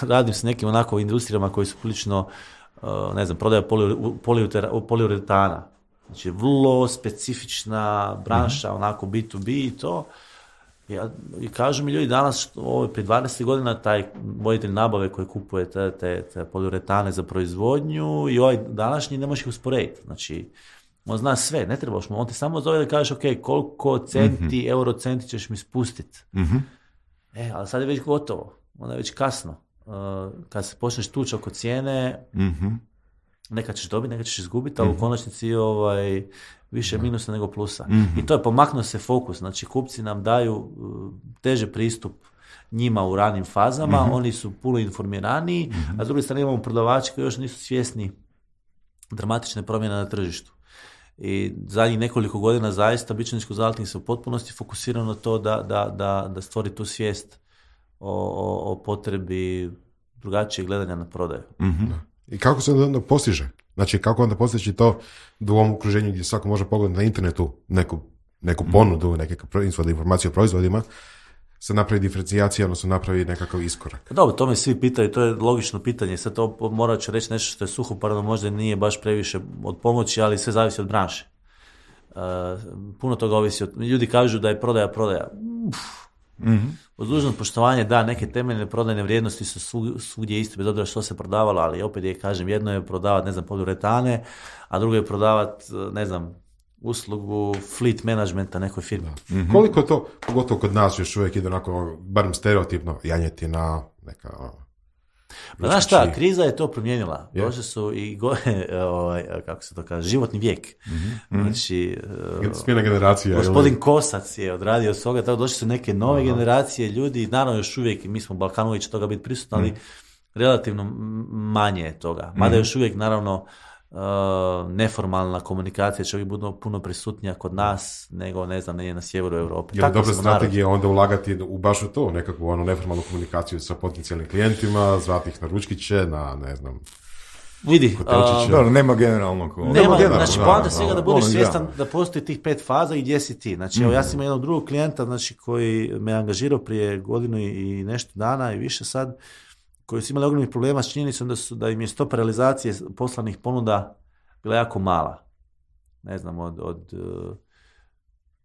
radim se nekim onako industrijama koji su prilično, ne znam, prodaja poliuretana. Znači, vrlo specifična branša, mhm. onako B2B i to. Ja, I kažu mi ljudi danas, ovo, prije 20 godina, taj voditelj nabave koji kupuje te, te, te poliuretane za proizvodnju i ovaj današnji ne možeš ih usporediti. Znači, on zna sve, ne trebaš mu. On ti samo zove da kažeš, ok, koliko centi, mm-hmm. euro centi ćeš mi spustiti. Mhm. E, ali sad je već gotovo. Onda je već kasno. E, kad se počneš tući oko cijene, mm Nekad ćeš dobiti, nekad ćeš izgubiti, ali u mhm. konačnici ovaj, više minusa nego plusa. Mhm. I to je pomaknuo se fokus. Znači, kupci nam daju uh, teže pristup njima u ranim fazama, mhm. oni su puno informiraniji, a s druge strane imamo prodavači koji još nisu svjesni dramatične promjene na tržištu. I zadnjih nekoliko godina zaista Bičaničko zaltnik se u potpunosti fokusirao na to da, da, da, da stvori tu svijest o, o, potrebi drugačijeg gledanja na prodaju. mm i kako se onda postiže? Znači, kako onda postići to u ovom okruženju gdje svako može pogledati na internetu neku, neku mhm. ponudu, neke informacije o proizvodima, se napravi diferencijacija, odnosno napravi nekakav iskorak. Pa dobro, to me svi pitaju, to je logično pitanje. Sad to morat ću reći nešto što je suhoparno, možda nije baš previše od pomoći, ali sve zavisi od branše. E, puno toga ovisi od... Ljudi kažu da je prodaja prodaja mm Uz dužno poštovanje, da, neke temeljne prodajne vrijednosti su svugdje isto bez obzira što se prodavalo, ali opet je, kažem, jedno je prodavati, ne znam, poduretane, a drugo je prodavati, ne znam, uslugu fleet managementa nekoj firmi. Mhm. Koliko to, pogotovo kod nas još uvijek ide onako, ono, barem stereotipno, janjetina, neka ono, pa znaš šta, znači- kriza je to promijenila. Yeah. Došli su i gore, e, ovaj, e, kako se to kaže, životni vijek. Mm-hmm. Znači, e, generacija. Gospodin Kosac je odradio svoga, tako došli su neke nove generacije ljudi, naravno još uvijek, mi smo Balkanovi će toga biti prisutni, ali mhm. relativno manje toga. Mada mhm. još uvijek, naravno, Eh, neformalna komunikacija čovjek bude puno prisutnija kod nas nego ne znam negdje na sjeveru Europe. Je dobra strategija onda ulagati u baš u to nekakvu ono neformalnu komunikaciju sa potencijalnim klijentima, zvati ih na ručkiće, na ne znam Vidi, eh, nema generalno ono. Nema, nema znači, poanta svega da budeš ono, svjestan da postoji tih pet faza i gdje si ti. Znači, evo, ja mhm. sam jednog drugog klijenta znači, koji me angažirao prije godinu i nešto dana i više sad, koji su imali ogromnih problema s činjenicom da, su, da im je stopa realizacije poslanih ponuda bila jako mala. Ne znam, od, e,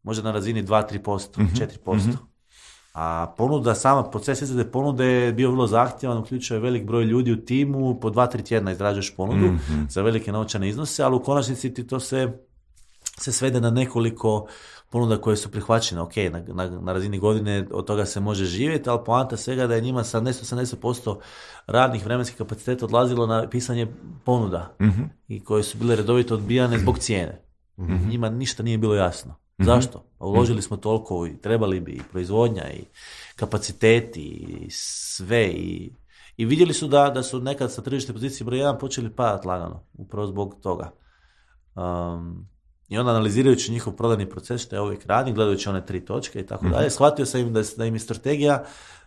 možda na razini 2-3%, 4%. Mhm, mhm. A ponuda, sama proces izrade ponude je bio vrlo zahtjevan, uključuje velik broj ljudi u timu, po 2-3 tjedna izrađuješ ponudu mhm. za velike novčane iznose, ali u konačnici ti to se, se svede na nekoliko ponuda koje su prihvaćene, ok, na, na, na razini godine od toga se može živjeti, ali poanta svega da je njima 70-80% radnih vremenskih kapaciteta odlazilo na pisanje ponuda mhm. i koje su bile redovito odbijane zbog cijene. Mhm. Njima ništa nije bilo jasno. Mm-hmm. Zašto? Pa mhm. Uložili smo toliko i trebali bi i proizvodnja i kapaciteti i sve i, i vidjeli su da, da su nekad sa tržište pozicije broj jedan počeli padati lagano, upravo zbog toga. Um, i onda analizirajući njihov prodani proces, što ja uvijek radim, gledajući one tri točke i tako mhm. dalje, shvatio sam im da, da im je strategija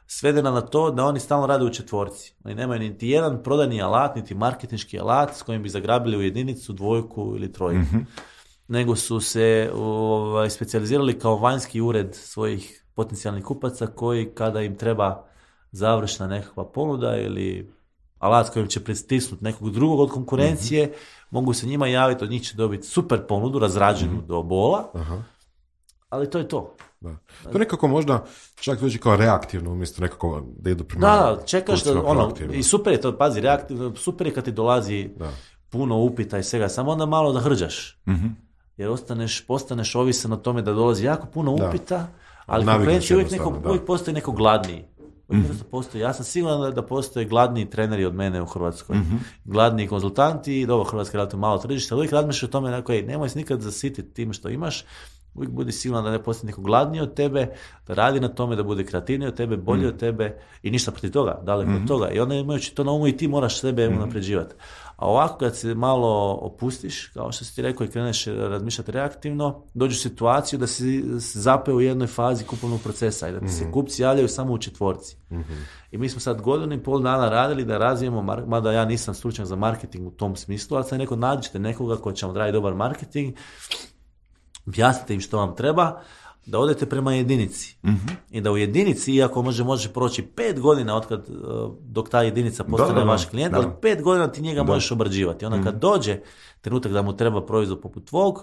svedena na to da oni stalno rade u četvorci. Oni nemaju niti jedan prodajni alat, niti marketinški alat s kojim bi zagrabili u jedinicu, dvojku ili trojku. Mhm. Nego su se ovaj, specijalizirali kao vanjski ured svojih potencijalnih kupaca koji kada im treba završna nekakva ponuda ili alat kojim će pristisnuti nekog drugog od konkurencije, mhm mogu se njima javiti, od njih će dobiti super ponudu, razrađenu mhm. do bola, ali to je to. Da. To nekako možda čak dođe kao reaktivno umjesto nekako da idu prema... Da, čekaš da, ono, i super je to, pazi, reaktivno, super je kad ti dolazi puno upita i svega, samo onda malo da hrđaš. Mhm. Jer ostaneš, postaneš ovisan o tome da dolazi jako puno upita, ali konkurencija uvijek, uvijek postoji neko gladniji. Mm-hmm. Postoji, ja sam siguran da postoje gladni treneri od mene u Hrvatskoj. mm Gladni konzultanti, dobro, Hrvatska je malo tržište, ali uvijek razmišlja o tome, ako, nemoj se nikad zasititi tim što imaš, uvijek budi siguran da ne postoji neko gladniji od tebe, da radi na tome, da bude kreativniji od tebe, bolji mm-hmm. od tebe i ništa protiv toga, daleko od mm-hmm. toga. I onda imajući to na umu i ti moraš sebe napređivati. A ovako kad se malo opustiš, kao što si ti rekao i kreneš razmišljati reaktivno, dođu u situaciju da si zapeo u jednoj fazi kupovnog procesa i da ti se mhm. kupci javljaju samo u četvorci. Mhm. I mi smo sad godinu i pol dana radili da razvijemo, mada ja nisam stručnjak za marketing u tom smislu, ali sam rekao nađite nekoga koji će vam raditi dobar marketing, objasnite im što vam treba da odete prema jedinici mhm. i da u jedinici, iako može, može proći pet godina otkad, e, dok ta jedinica postane vaš klijent, ali pet godina ti njega možeš obrađivati. Onda kad mhm. dođe trenutak da mu treba proizvod poput tvog,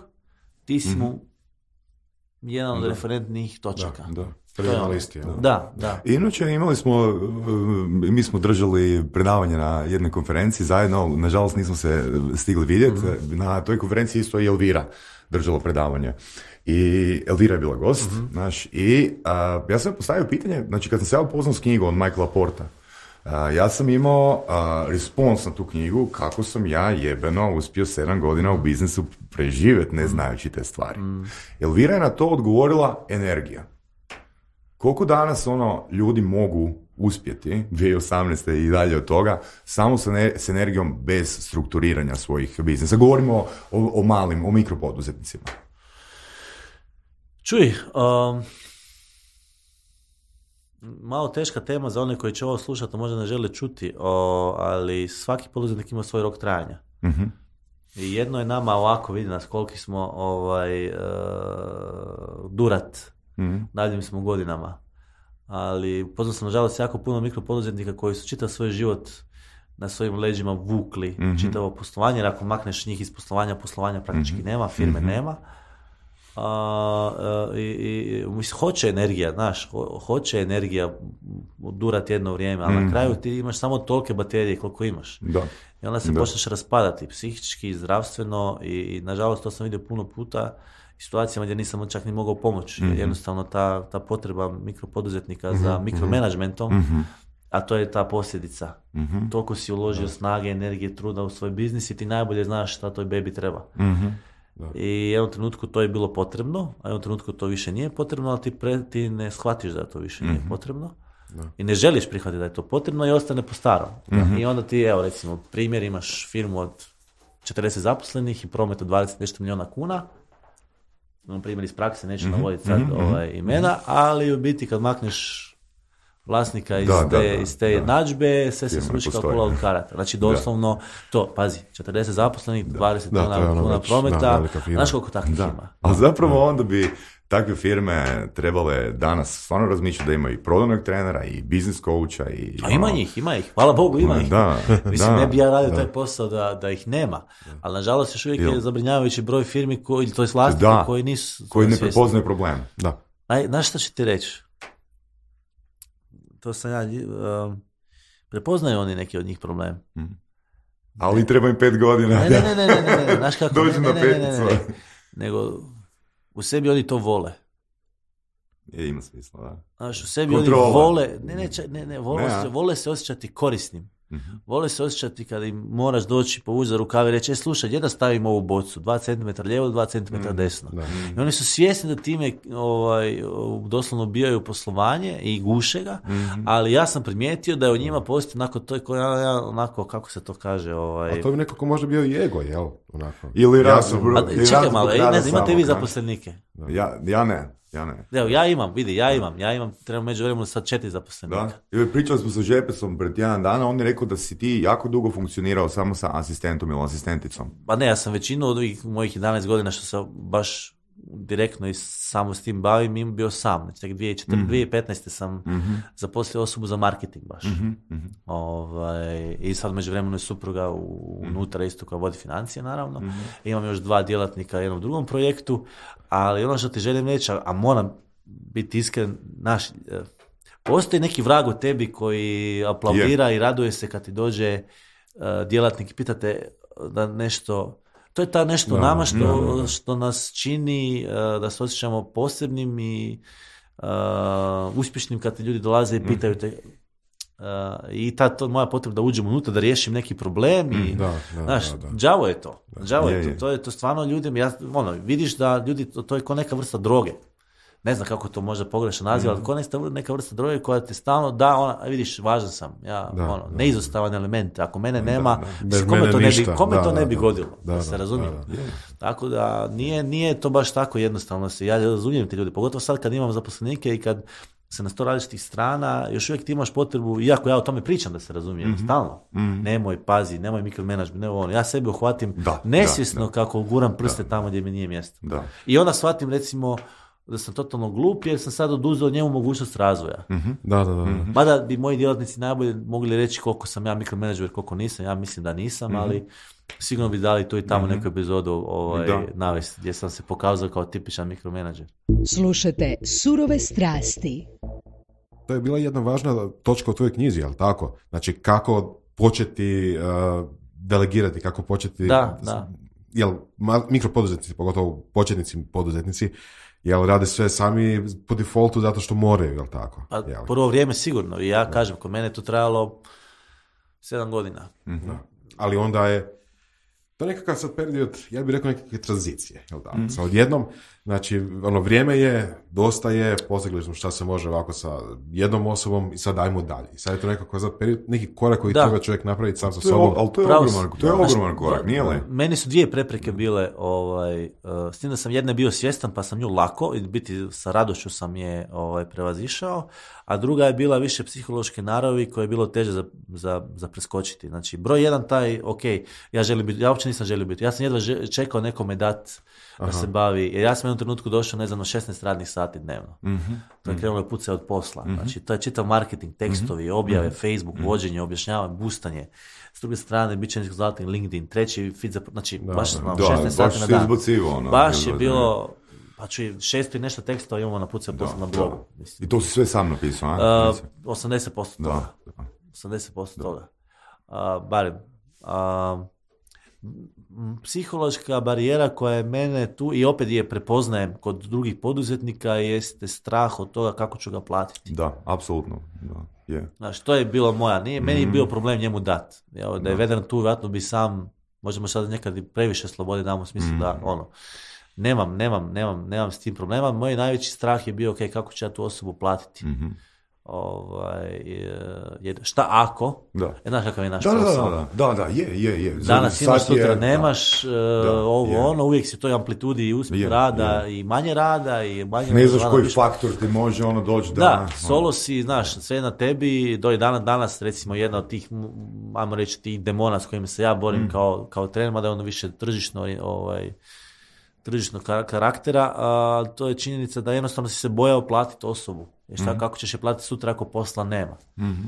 ti si mhm. mu jedan od referentnih točaka. Da, ono. listi, da. da, da. imali smo, e, mi smo držali predavanje na jednoj konferenciji zajedno, nažalost nismo se stigli vidjeti, na toj konferenciji isto je Elvira držalo predavanje i Elvira je bila gost, mhm. naš i ja sam postavio pitanje, znači kad sam se ja upoznao s knjigom od Michaela Porta, ja sam imao respons na tu knjigu kako sam ja jebeno uspio 7 godina u biznisu preživjeti ne mhm. znajući te stvari. Mhm. Elvira je na to odgovorila energija. Koliko danas ono ljudi mogu uspjeti, 2018. i dalje od toga, samo sa ne, s energijom bez strukturiranja svojih biznisa. Govorimo o, o malim, o mikropoduzetnicima. Čuj, um, malo teška tema za one koji će ovo slušati, možda ne žele čuti, ali svaki poduzetnik ima svoj rok trajanja. Mhm. I jedno je nama ovako, vidi nas koliki smo ovaj, uh, durat, uh smo godinama. Ali poznao sam nažalost jako puno mikropoduzetnika koji su čitav svoj život na svojim leđima vukli mhm. čitavo poslovanje, jer ako makneš njih iz poslovanja, poslovanja praktički nema, firme nema a, e, i, i, hoće energija, znaš, hoće energija durati jedno vrijeme, ali na mm. kraju ti imaš samo tolike baterije koliko imaš. Da. I onda se počneš raspadati psihički, zdravstveno i, nažalost to sam vidio puno puta i situacijama gdje nisam čak ni mogao pomoći. Mhm. Jednostavno ta, ta potreba mikropoduzetnika za mhm, mhm. mikromenadžmentom a to je ta posljedica. Toliko si uložio snage, energije, truda u svoj biznis i ti najbolje znaš šta toj bebi treba. I I jednom trenutku to je bilo potrebno, a jednom trenutku to više nije potrebno, ali ti, pre, ti ne shvatiš da to više nije mhm. potrebno. Da. I ne želiš prihvatiti da je to potrebno i ostane po starom. Mhm. I onda ti, evo recimo, primjer imaš firmu od 40 zaposlenih i promet od 20 nešto milijuna kuna. imam primjer iz prakse neću mhm. navoditi sad ovaj, imena, ali u biti kad makneš vlasnika iz, da, te, da, iz te sve se sruši kao kula od karata. Znači doslovno to, pazi, 40 zaposlenih, 20 tona ono prometa, znaš koliko takvih ima. A zapravo onda bi takve firme trebale danas stvarno razmišljati da imaju i prodajnog trenera i biznis kouča. I, A ima ono- njih, ima ih. Hvala Bogu, ima ih. Mislim, ne bi ja radio da. taj posao da, da ih nema. Ali nažalost još uvijek je zabrinjavajući broj firmi, koji, to je koji nisu... Koji ne prepoznaju problem. Da. Znaš ću ti reći? to sam ja, uh, prepoznaju oni neki od njih problem. Mm. Ali ne. treba im pet godina. Ne, ne, ne, ne, ne, ne, znaš kako, Dođu ne, ne, ne, ne, ne, nego u sebi oni to vole. Je, ima smisla, da. Znaš, u sebi Kontrola. oni vole, ne, ne, ne, ne, vole, ne, se, vole se osjećati korisnim mm Vole se osjećati kada im moraš doći po za rukave i reći, e slušaj, gdje da stavim ovu bocu? 2 cm lijevo, 2 cm mhm, desno. I oni su svjesni da time ovaj, doslovno bijaju poslovanje i guše ga, mhm. ali ja sam primijetio da je u njima postoji onako, to je ja, onako, kako se to kaže? Ovaj... A to bi nekako možda bio i ego, jel? Onako. Ili ja, Čekaj malo, ne znam, imate vi zaposlenike? Ja, ja ne. Ja ne. Evo, ja imam, vidi, ja imam, ja imam, treba među vremenu sad četiri zaposlenika. Da, ovaj, pričali smo sa Žepesom pred jedan dana, on je rekao da si ti jako dugo funkcionirao samo sa asistentom ili asistenticom. Pa ne, ja sam većinu od ovih mojih 11 godina što sam baš direktno i samo s tim bavim, im bio sam. Znači, tek 2014, mm 2015. sam mm zaposlio osobu za marketing baš. Mhm, mhm. Ovaj, I sad među vremenu je supruga mhm. unutra isto koja vodi financije, naravno. Imam još dva djelatnika u jednom drugom projektu, ali ono što ti želim reći, a moram biti iskren, naš, e, postoji neki vrag u tebi koji aplaudira i raduje se kad ti dođe e, djelatnik i pitate da nešto to je ta nešto da, nama što, što nas čini e, da se osjećamo posebnim i e, uspješnim kad te ljudi dolaze i mm. pitaju te e, i ta to moja potreba da uđem unutra da riješim neki problem i mm, znaš đavo je to je, to to je to stvarno ljudima ja ono, vidiš da ljudi to, to je kao neka vrsta droge ne znam kako to možda pogrešno naziva, mm. ali mhm. ste neka vrsta droge koja te stalno da, ona, vidiš, važan sam, ja, ono, neizostavan element, ako mene nema, kome, to, ne bi, to ne bi godilo, da, se razumijemo. Tako da nije, nije to baš tako jednostavno se, ja razumijem te ljudi, pogotovo sad kad imam zaposlenike i kad se na sto različitih strana, još uvijek ti imaš potrebu, iako ja o tome pričam da se razumijem, mhm. stalno, mhm. nemoj pazi, nemoj mikromanagement, nemoj ono, ja sebe uhvatim da, nesvjesno kako guram prste tamo gdje mi nije mjesto. I onda shvatim recimo da sam totalno glup jer sam sad oduzeo njemu mogućnost razvoja. mm Da, da, da. Mhm. Mada bi moji djelatnici najbolje mogli reći koliko sam ja mikromenadžer koliko nisam, ja mislim da nisam, mhm. ali sigurno bi dali to i tamo mhm. neku epizodu ovaj, navesti gdje sam se pokazao kao tipičan mikromanager. Slušajte Surove strasti. To je bila jedna važna točka u tvojoj knjizi, jel tako? Znači kako početi eh, delegirati, kako početi... Da, da. Jel, mikropoduzetnici, pogotovo početnici poduzetnici, jel rade sve sami po defaultu zato što moraju, jel tako? A pa, jel? prvo vrijeme sigurno i ja kažem, kod mene je to trajalo sedam godina. mm Ali onda je to nekakav sad period, ja bih rekao nekakve tranzicije, jel da? mm Sa odjednom Znači, ono, vrijeme je, dosta je, postigli smo šta se može ovako sa jednom osobom i sad ajmo dalje. I sad je to nekako za neki korak koji treba čovjek napraviti sam sa sobom. Ali to je ogroman, to je ogroman korak, nije li? Meni su dvije prepreke bile, ovaj, uh, s tim da sam jedne bio svjestan pa sam nju lako, i biti sa radošću sam je ovaj, prevazišao, a druga je bila više psihološke naravi koje je bilo teže za, za, za preskočiti. Znači, broj jedan taj, ok, ja želim biti, ja uopće nisam želio biti, ja sam jedva čekao nekome dati da se bavi, jer ja sam u jednom trenutku došao, ne znam, na 16 radnih sati dnevno. Mhm. To je mhm. krenulo je od posla. Mhm. Znači, to je čitav marketing, tekstovi, objave, Facebook, vođenje, objašnjavanje, bustanje. S druge strane, bit će LinkedIn, treći feed za... Znači, baš sam 16 sati na dan. Ono, baš je bilo... Pa ću šesto i nešto tekstova imamo na od posla na blogu. I to si sve sam napisao, a? 80% e, da. toga. 80% da. toga. Bari, barem. Mm, psihološka barijera koja je mene tu i opet je prepoznajem kod drugih poduzetnika jeste strah od toga kako ću ga platiti. Da, apsolutno. Da, je. Znaš, to je bilo moja, nije, meni je mhm. bio problem njemu dat. Ja, da je vedran tu, vjerojatno bi sam, možemo sad nekad i previše slobode damo u smislu da mhm. ono, nemam, nemam, nemam, nemam s tim problema. Moj najveći strah je bio, ok, kako ću ja tu osobu platiti. mm ovaj, e, šta ako, da. E, kakav je naš da, posao. Da, je, je, je. Danas imaš, sutra nemaš, e, ovo, ono, uvijek si toj amplitudi i uspjeh rada i manje rada i manje... Ne znaš koji faktor ti može ono doći da... Da, ono. solo si, znaš, sve na tebi, do dana danas, recimo, jedna od tih, ajmo reći, tih demona s kojim se ja borim mm. kao, kao trener, mada je ono više tržišno, ovaj, tržišnog karaktera, a, to je činjenica da jednostavno si se bojao platiti osobu. Jer šta, mhm. kako ćeš je platiti sutra ako posla nema? Mhm.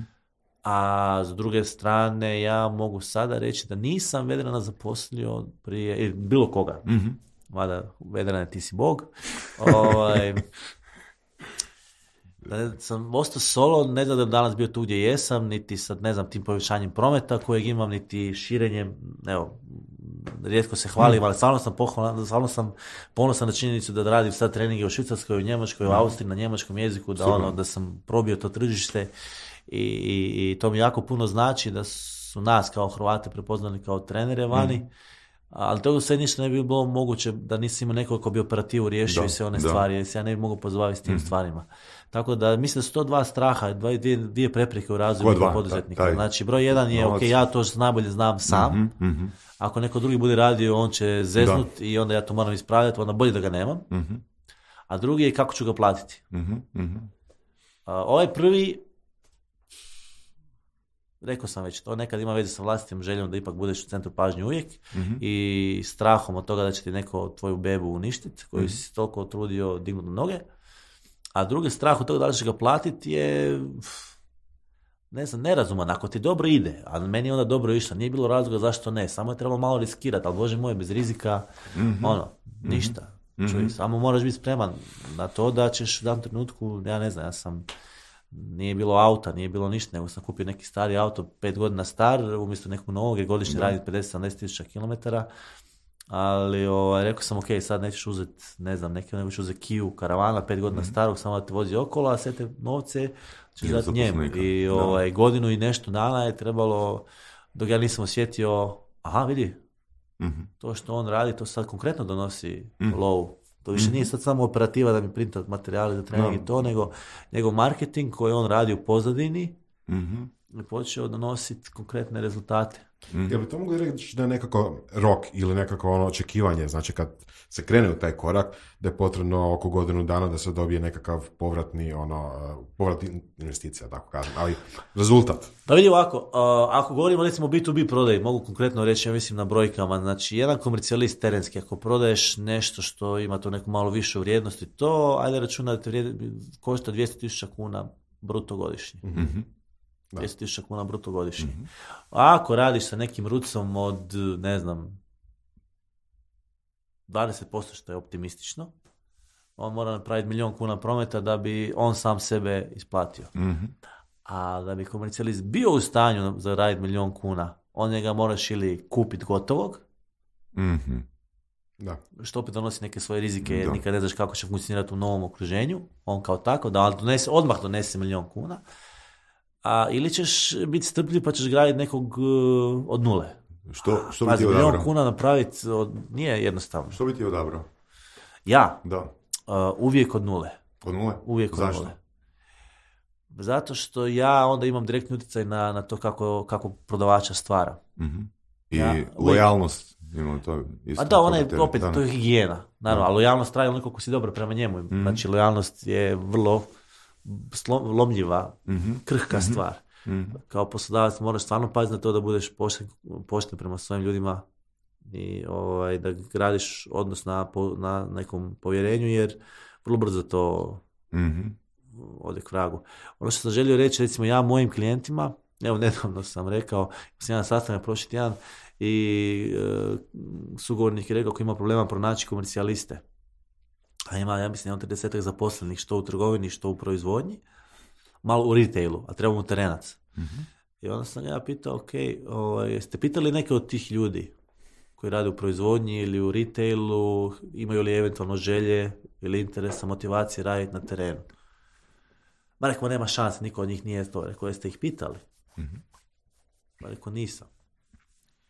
A s druge strane, ja mogu sada reći da nisam Vedrana zaposlio prije, bilo koga. Mm-hmm. Mada, ti si bog. Ovaj, da sam ostao solo, ne znam da danas bio tu gdje jesam, niti sad, ne znam, tim povećanjem prometa kojeg imam, niti širenjem, evo, rijetko se hvalim, mm. ali stvarno sam, sam ponosan na činjenicu da radim sad treninge u Švicarskoj, u Njemačkoj, u mm. Austriji, na njemačkom jeziku, da, ono, da sam probio to tržište i, i, to mi jako puno znači da su nas kao Hrvate prepoznali kao trenere vani. Mm ali to sve ništa ne bi bilo moguće da nisi imao nekoliko ko bi operativu riješio i sve one stvari, jer se ja ne bi mogao pozbaviti s tim mhm. stvarima. Tako da mislim da su to dva straha, dva, dvije, dvije prepreke u razvoju poduzetnika. Taj, Znači broj jedan je, ok, ja to najbolje znam sam, mhm, mhm. ako neko drugi bude radio, on će zeznut i onda ja to moram ispravljati, onda bolje da ga nemam. A drugi je kako ću ga platiti. ovaj prvi Rekao sam već, to nekad ima veze sa vlastitim željom da ipak budeš u centru pažnje uvijek mhm. i strahom od toga da će ti neko tvoju bebu uništiti koju mm-hmm. si toliko trudio dignuti noge. A drugi strah od toga da li ćeš ga platiti je ne znam, nerazuman. Ako ti dobro ide, a meni je onda dobro išlo, nije bilo razloga zašto ne, samo je trebalo malo riskirati, ali bože moj, bez rizika, mhm. ono, ništa. Mhm. samo moraš biti spreman na to da ćeš u jednom trenutku, ja ne znam, ja sam nije bilo auta, nije bilo ništa, nego sam kupio neki stari auto, pet godina star, umjesto nekog novog, je godišnje radi 50-70 tisuća kilometara, ali ovaj, rekao sam, ok, sad nećeš uzeti, ne znam, neki, nego ću uzeti Kiju karavana, pet godina mm starog, samo da te vozi okolo, a sve te novce ćeš dati njemu. I ovaj, godinu i nešto dana je trebalo, dok ja nisam osjetio, aha, vidi, mhm. to što on radi, to sad konkretno donosi mm to više mhm. nije sad samo operativa da mi printa materijale za trening i to, nego, nego marketing koji on radi u pozadini mm počeo donositi konkretne rezultate. Mm. Jel bi to mogli reći da je nekako rok ili nekako ono očekivanje, znači kad se krene u taj korak, da je potrebno oko godinu dana da se dobije nekakav povratni, ono, povrat investicija, tako kažem, ali rezultat. Da pa vidi ovako, ako govorimo recimo B2B prodaji, mogu konkretno reći, ja mislim na brojkama, znači jedan komercijalist terenski, ako prodaješ nešto što ima to neku malo višu vrijednost i to, ajde računa da te vrijedi, košta 200.000 kuna bruto godišnje. Mhm. 10.000 kuna bruto godišnje. Mhm. ako radiš sa nekim rucom od, ne znam, 20% što je optimistično, on mora napraviti milijun kuna prometa da bi on sam sebe isplatio. Mhm. A da bi komercijalist bio u stanju zaraditi milijun kuna, on njega moraš ili kupiti gotovog, mhm. da. što opet donosi neke svoje rizike, jer nikad ne znaš kako će funkcionirati u novom okruženju, on kao tako, da donese, odmah donese milijun kuna, a, ili ćeš biti strpljiv pa ćeš graditi nekog e, od nule. Što, što bi ti odabrao? kuna napraviti od, nije jednostavno. Što bi ti odabrao? Ja? Da. E, uvijek od nule. Od nule? Uvijek Zašto? od nule. Zato što ja onda imam direktni utjecaj na, na to kako, kako prodavača stvara. Mhm. I lojalnost ima to isto. A pa da, ona je opet, to je higijena. Naravno, a lojalnost traje onoliko kako si dobro prema njemu. Mhm. Znači, lojalnost je vrlo lomljiva, mhm. krhka mhm. stvar. Mhm. Kao poslodavac moraš stvarno paziti na to da budeš pošten, prema svojim ljudima i ovaj, da gradiš odnos na, na nekom povjerenju jer vrlo brzo to ode k vragu. Ono što sam želio reći, recimo ja mojim klijentima, evo nedavno sam rekao, sam jedan sastanak prošli tjedan i e, sugovornik je rekao koji ima problema pronaći komercijaliste a pa ima, ja mislim, jedno 30 zaposlenih, što u trgovini, što u proizvodnji, malo u retailu, a trebamo terenac. mm I onda sam ja pitao, ok, o, ovaj, jeste pitali neke od tih ljudi koji rade u proizvodnji ili u retailu, imaju li eventualno želje ili interesa, motivacije raditi na terenu? Ma rekao, nema šanse, niko od njih nije to. Rekao, jeste ih pitali? mm Ma rekao, nisam. A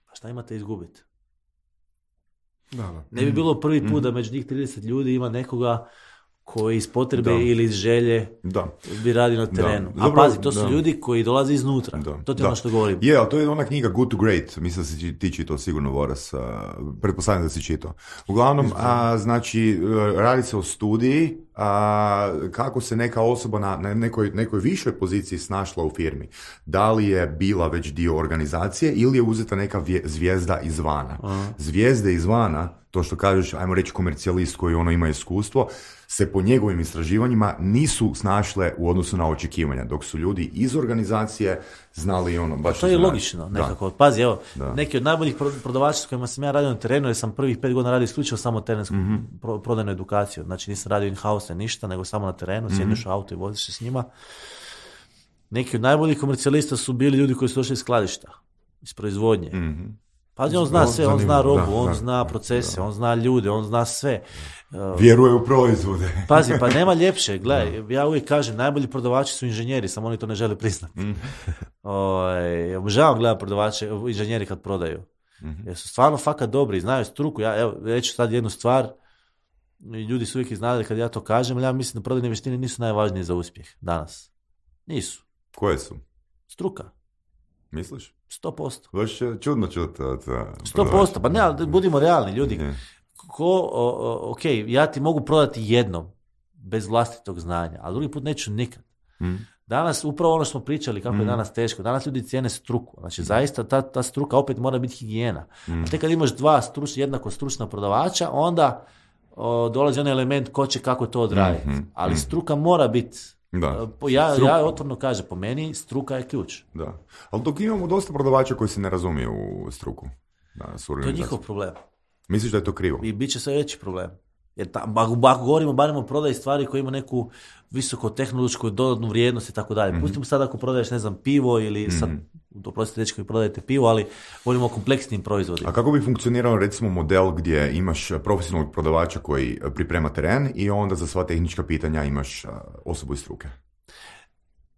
pa šta imate izgubiti? Da, da. Ne bi mhm. bilo prvi put da mhm. među njih 30 ljudi ima nekoga koji iz potrebe ili iz želje da. bi radi na terenu. A pazi, to su ljudi koji dolaze iznutra. To ti je ono što govorim. Je, to je ona knjiga Good to Great. Mislim da si ti čito, sigurno, Voras. Pretpostavljam da si čito. Uglavnom, a, znači, e, radi se o studiji a, kako se neka osoba na, nekoj, nekoj višoj poziciji snašla u firmi. Da li je bila već dio organizacije ili je uzeta neka zvijezda izvana. Aha. Zvijezde izvana to što kažeš, ajmo reći komercijalist koji ono ima iskustvo, se po njegovim istraživanjima nisu snašle u odnosu na očekivanja, dok su ljudi iz organizacije znali ono baš. to je logično nekako. Pazi, evo, neki od najboljih prodavača s kojima sam ja radio na terenu, jer sam prvih pet godina radio isključivo samo terensku mm prodajnu edukaciju. Znači nisam radio in-house ništa, nego samo na terenu, mm u auto i voziš se s njima. Neki od najboljih komercijalista su bili ljudi koji su došli iz skladišta, iz proizvodnje. Mhm. Pazi, on zna sve, on zna robu, on zna procese, on zna ljude, on zna sve. Uh, Vjeruje u proizvode. Pazi, pa nema ljepše, gledaj, ja uvijek kažem, najbolji prodavači su inženjeri, samo oni to ne žele priznati. Mm. Ovaj, žao Obožavam gledati prodavače, inženjeri kad prodaju. Mhm. Jer su stvarno fakat dobri, znaju struku. Ja, evo, reći sad jednu stvar, ljudi su uvijek znali kad ja to kažem, ali ja mislim da prodajne vještine nisu najvažnije za uspjeh danas. Nisu. Koje su? Struka. Misliš? 100%. Baš je čudno čuti eh, Sto pa ne, ali budimo realni ljudi. Ko, ok, ja ti mogu prodati jednom, bez vlastitog znanja, ali drugi put neću nikad. Mm. Danas, upravo ono što smo pričali, kako je mm. danas teško, danas ljudi cijene struku. Znači, mm. zaista ta, ta struka opet mora biti higijena. A te kad imaš dva struč, jednako stručna prodavača, onda dolazi onaj element ko će kako to odraditi. Mhm. Ali mhm. struka mora biti da. E, ja, Struk... ja otvorno kažem, po meni struka je ključ. Da. Ali dok imamo dosta prodavača koji se ne razumiju u struku. to je njihov problem. Misliš da je to krivo? I bit će sve veći problem. Jer ta, ako govorimo barem o prodaji stvari koje ima neku visoko tehnološku dodatnu vrijednost i tako dalje. Mhm. Pustimo sad ako prodaješ, ne znam, pivo ili sad mhm doprostite reći koji prodajete pivo, ali volimo o kompleksnim proizvodima. A kako bi funkcionirao recimo model gdje imaš e, profesionalnog prodavača koji e, priprema teren i onda za sva tehnička pitanja imaš e, osobu iz struke?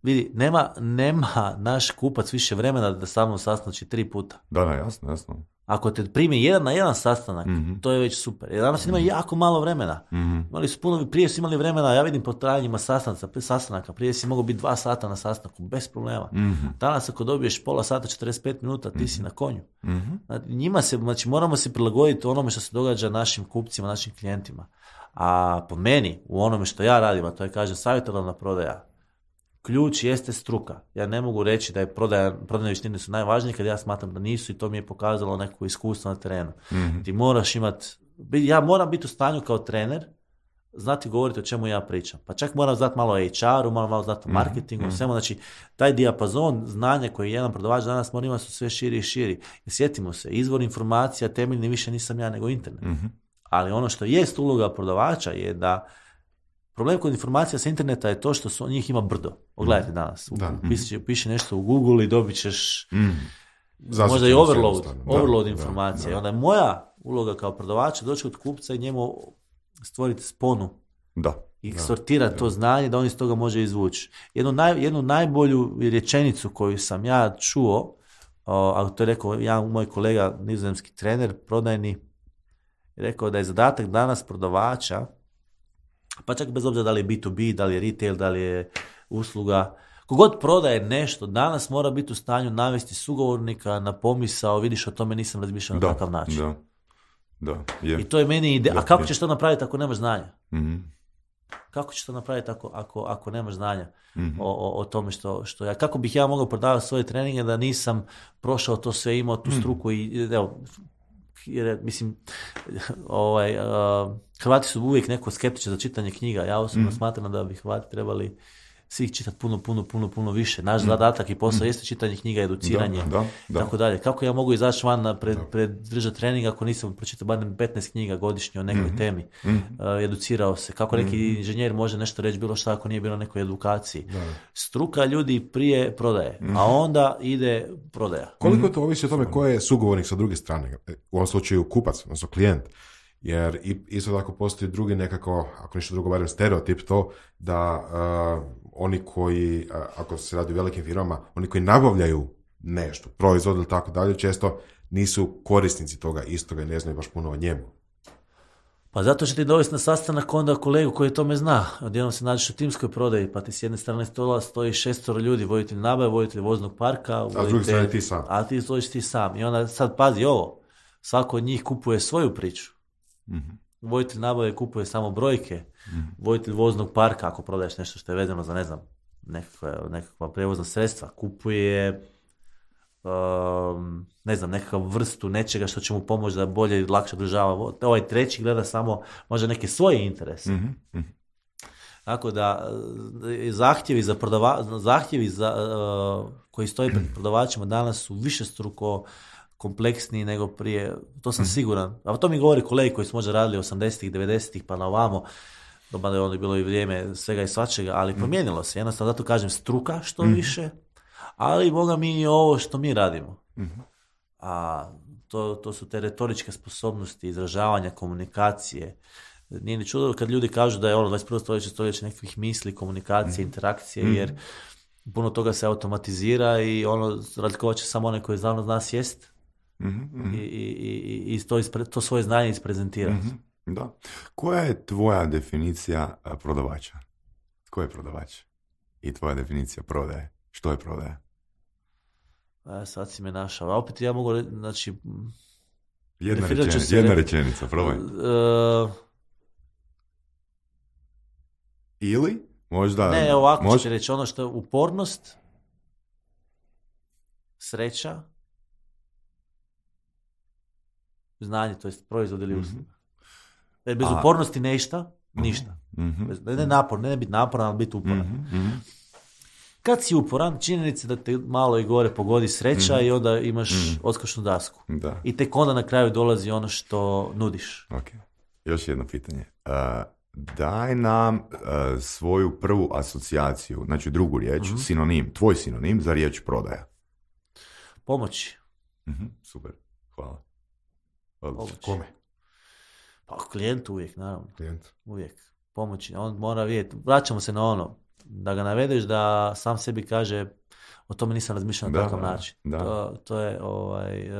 Vidi, nema, nema naš kupac više vremena da sa mnom sastanči tri puta. Da, da, jasno, jasno. Ako te primi jedan na jedan sastanak, mhm. to je već super. Jer danas ima mhm. jako malo vremena. Mhm. puno, prije su imali vremena, ja vidim po trajanjima sastanaka, prije si mogao biti dva sata na sastanku, bez problema. Danas ako dobiješ pola sata, 45 minuta, ti si na konju. Znači, njima se, znači moramo se prilagoditi onome što se događa našim kupcima, našim klijentima. A po meni, u onome što ja radim, a to je, kažem, savjetodavna prodaja, ključ jeste struka. Ja ne mogu reći da je prodaja, prodajne vještine su najvažnije, kad ja smatram da nisu i to mi je pokazalo neko iskustvo na terenu. Mhm. Ti moraš imat, ja moram biti u stanju kao trener, znati govoriti o čemu ja pričam. Pa čak moram znati malo HR-u, moram malo znati o mhm, marketingu, mm Znači, taj dijapazon znanja koji je jedan prodavač danas mora imati su sve širi i širi. Sjetimo se, izvor informacija temeljni više nisam ja nego internet. Mhm. Ali ono što jest uloga prodavača je da Problem kod informacija sa interneta je to što su, njih ima brdo. Pogledajte mm. danas. Da. Mm-hmm. nešto u Google i dobit ćeš mm. možda i overload, overload informacija. Onda je moja uloga kao prodavača doći od kupca i njemu stvoriti sponu. Da. I sortirati to znanje da on iz toga može izvući. Jednu, naj, jednu najbolju rečenicu koju sam ja čuo, a to je rekao ja, moj kolega, nizozemski trener, prodajni, rekao da je zadatak danas prodavača pa čak bez obzira da li je B2B, da li je retail, da li je usluga. Kogod prodaje nešto, danas mora biti u stanju navesti sugovornika na pomisao, vidiš o tome nisam razmišljao na takav način. Da, da, je. I to je meni ide. A kako ćeš to napraviti ako nemaš znanja? Mhm. Kako ćeš to napraviti ako, ako, nemaš znanja mhm. o, tome što, što ja... Kako bih ja mogao prodavati svoje treninge da nisam prošao to sve, imao tu mhm. struku i evo, jer mislim, ovaj, Hrvati su uvijek neko skeptični za čitanje knjiga. Ja osobno mm. smatram da bi Hrvati trebali svih čitati puno, puno, puno, puno više. Naš zadatak i posao mm. jeste čitanje knjiga, educiranje i tako dalje. Kako ja mogu izaći van pred, pred trening ako nisam pročitao barem 15 knjiga godišnje o nekoj mhm. temi, mhm. Eh, educirao se. Kako neki mhm. inženjer može nešto reći bilo šta ako nije bilo nekoj edukaciji. Struka ljudi prije prodaje, a onda ide prodaja. Koliko to ovisi o tome ko je sugovornik sa druge strane, e, u ovom slučaju kupac, odnosno klijent. Jer isto tako postoji drugi nekako, ako ništa drugo, stereotip to da oni koji, ako se radi o velikim firmama, oni koji nabavljaju nešto, proizvod ili tako dalje, često nisu korisnici toga istoga i ne znaju baš puno o njemu. Pa zato će ti dovesti na sastanak onda kolegu koji tome zna. Odjednom se nađeš u timskoj prodaji, pa ti s jedne strane stola stoji šestoro ljudi, voditelj nabave, voditelj voznog parka. A ti sam. A ti stojiš ti sam. I onda sad pazi ovo, svako od njih kupuje svoju priču. mm nabave kupuje samo brojke, Mhm. Vojitelj voznog parka, ako prodaješ nešto što je vezano za, ne znam, nekakva, prijevozna prevozna sredstva, kupuje um, ne znam, nekakav vrstu nečega što će mu pomoći da bolje i lakše održava Ovaj treći gleda samo možda neke svoje interese. Mhm, mhm. Tako da e, zahtjevi za prodava, zahtjevi za, e, koji stoji pred prodavačima danas su višestruko kompleksniji nego prije, to sam siguran. A to mi govori kolegi koji su možda radili 80-ih, 90-ih pa na ovamo, doba je onda bilo i vrijeme svega i svačega, ali mm. promijenilo se. Jednostavno, zato kažem struka što mm. više, ali boga mi ovo što mi radimo. Mm. A to, to su te retoričke sposobnosti, izražavanja, komunikacije. Nije ni čudo kad ljudi kažu da je ono 21. stoljeće stoljeće nekakvih misli, komunikacije, interakcije, jer puno toga se automatizira i ono razlikovat će samo onaj koji znano zna sjest mm-hmm. i, i, i, i to, to svoje znanje isprezentirati. Mm-hmm. Da. Koja je tvoja definicija e, prodavača? Tko je prodavač? I tvoja definicija prodaje. Što je prodaja? ja e, sad si me našao. A opet ja mogu, znači... Jedna, rečenica, jedna rečenica, probaj. E, ili možda... Ne, ovako mož... reći. Ono što je upornost, sreća, znanje, to jest proizvod ili mhm. usluga. Jer bez upornosti nešta, mhm. ništa. mm ne, napor, ne, biti naporan, ali biti uporan. Mhm, mhm. Kad si uporan, činjenica da te malo i gore pogodi sreća i onda imaš odskočnu dasku. I tek onda na kraju dolazi ono što nudiš. Ok. Još jedno pitanje. daj nam svoju prvu asocijaciju, znači drugu riječ, sinonim, tvoj sinonim za riječ prodaja. Pomoći. Super, hvala. Kome? Pa klijentu uvijek, naravno. Uvijek. Pomoći. On mora vidjeti. Vraćamo se na ono. Da ga navedeš da sam sebi kaže o tome nisam razmišljao na takav način. To, je, ovaj, e,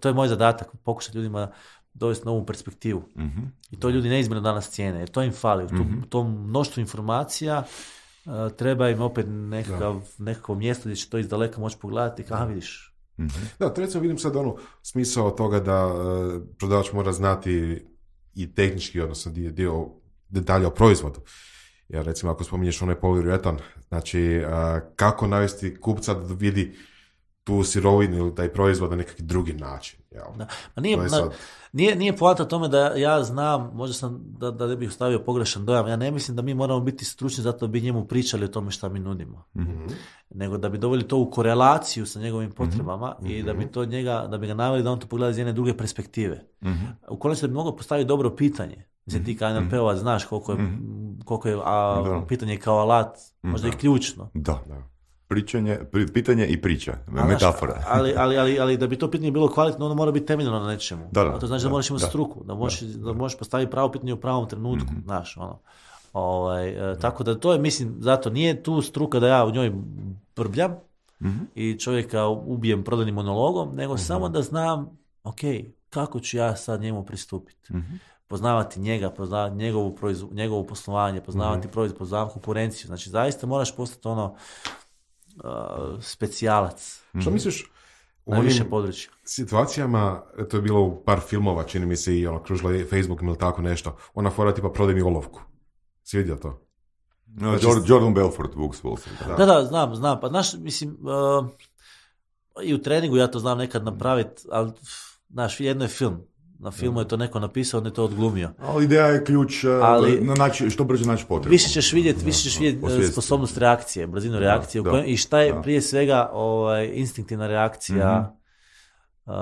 to je moj zadatak. Pokušati ljudima dovesti novu perspektivu. Mhm. I to ljudi neizmjerno danas cijene. Jer to im fali. U tom mhm. mnoštvu informacija e, treba im opet nekakav, nekako mjesto gdje će to iz daleka moći pogledati. kao vidiš. mm Da, treće vidim sad ono smisao toga da e, prodavač mora znati i tehnički, odnosno dio, dio detalja o proizvodu. Jer recimo ako spominješ onaj poliuretan, znači kako navesti kupca da vidi tu sirovinu ili taj proizvod na nekakvi drugi način. Jel? nije, sad... nije, tome da ja znam, možda sam da, da ne bih stavio pogrešan dojam, ja ne mislim da mi moramo biti stručni zato da bi njemu pričali o tome šta mi nudimo. Mhm. Nego da bi doveli to u korelaciju sa njegovim mhm. potrebama i da mhm. bi to njega, da bi ga naveli da on to pogleda iz jedne druge perspektive. Mm-hmm. U konačnici bi mogao postaviti dobro pitanje. Mislim, ti kao nlp znaš koliko je, koliko je a, pitanje kao alat, možda i ključno. Da, da pričanje, pitanje i priča, metafora. Ali, ali, ali, ali, da bi to pitanje bilo kvalitetno, ono mora biti temeljeno na nečemu. Da, to znači da, da moraš imati struku, da možeš, da, možeš postaviti pravo pitanje u pravom trenutku, mm znaš, ono. Ovaj, e, tako da to je, mislim, zato nije tu struka da ja u njoj brbljam mhm. i čovjeka ubijem prodanim monologom, nego mhm. samo da znam, ok, kako ću ja sad njemu pristupiti. Mhm. Poznavati njega, poznavati njegovu proizv... njegovo poslovanje, poznavati proizvod, poznavati konkurenciju. Znači, zaista moraš postati ono, uh, specijalac. Što mhm. misliš, u više područja. situacijama, to je bilo u par filmova, čini mi se, i ono, kružila je Facebook ili tako nešto, ona fora tipa prodaj mi olovku. Si to? No, znači, Jordan Belfort, Books Wall Da, da, znam, znam. Pa znaš, mislim, uh, i u treningu ja to znam nekad napraviti, ali, znaš, jedno je film na filmu je to neko napisao, on je to odglumio. Ali ideja je ključ e, ali, na što brže naći potrebu. Više ćeš vidjeti, više ćeš e, sposobnost reakcije, brzinu reakcije i šta je prije svega ovaj, instinktivna reakcija Uh,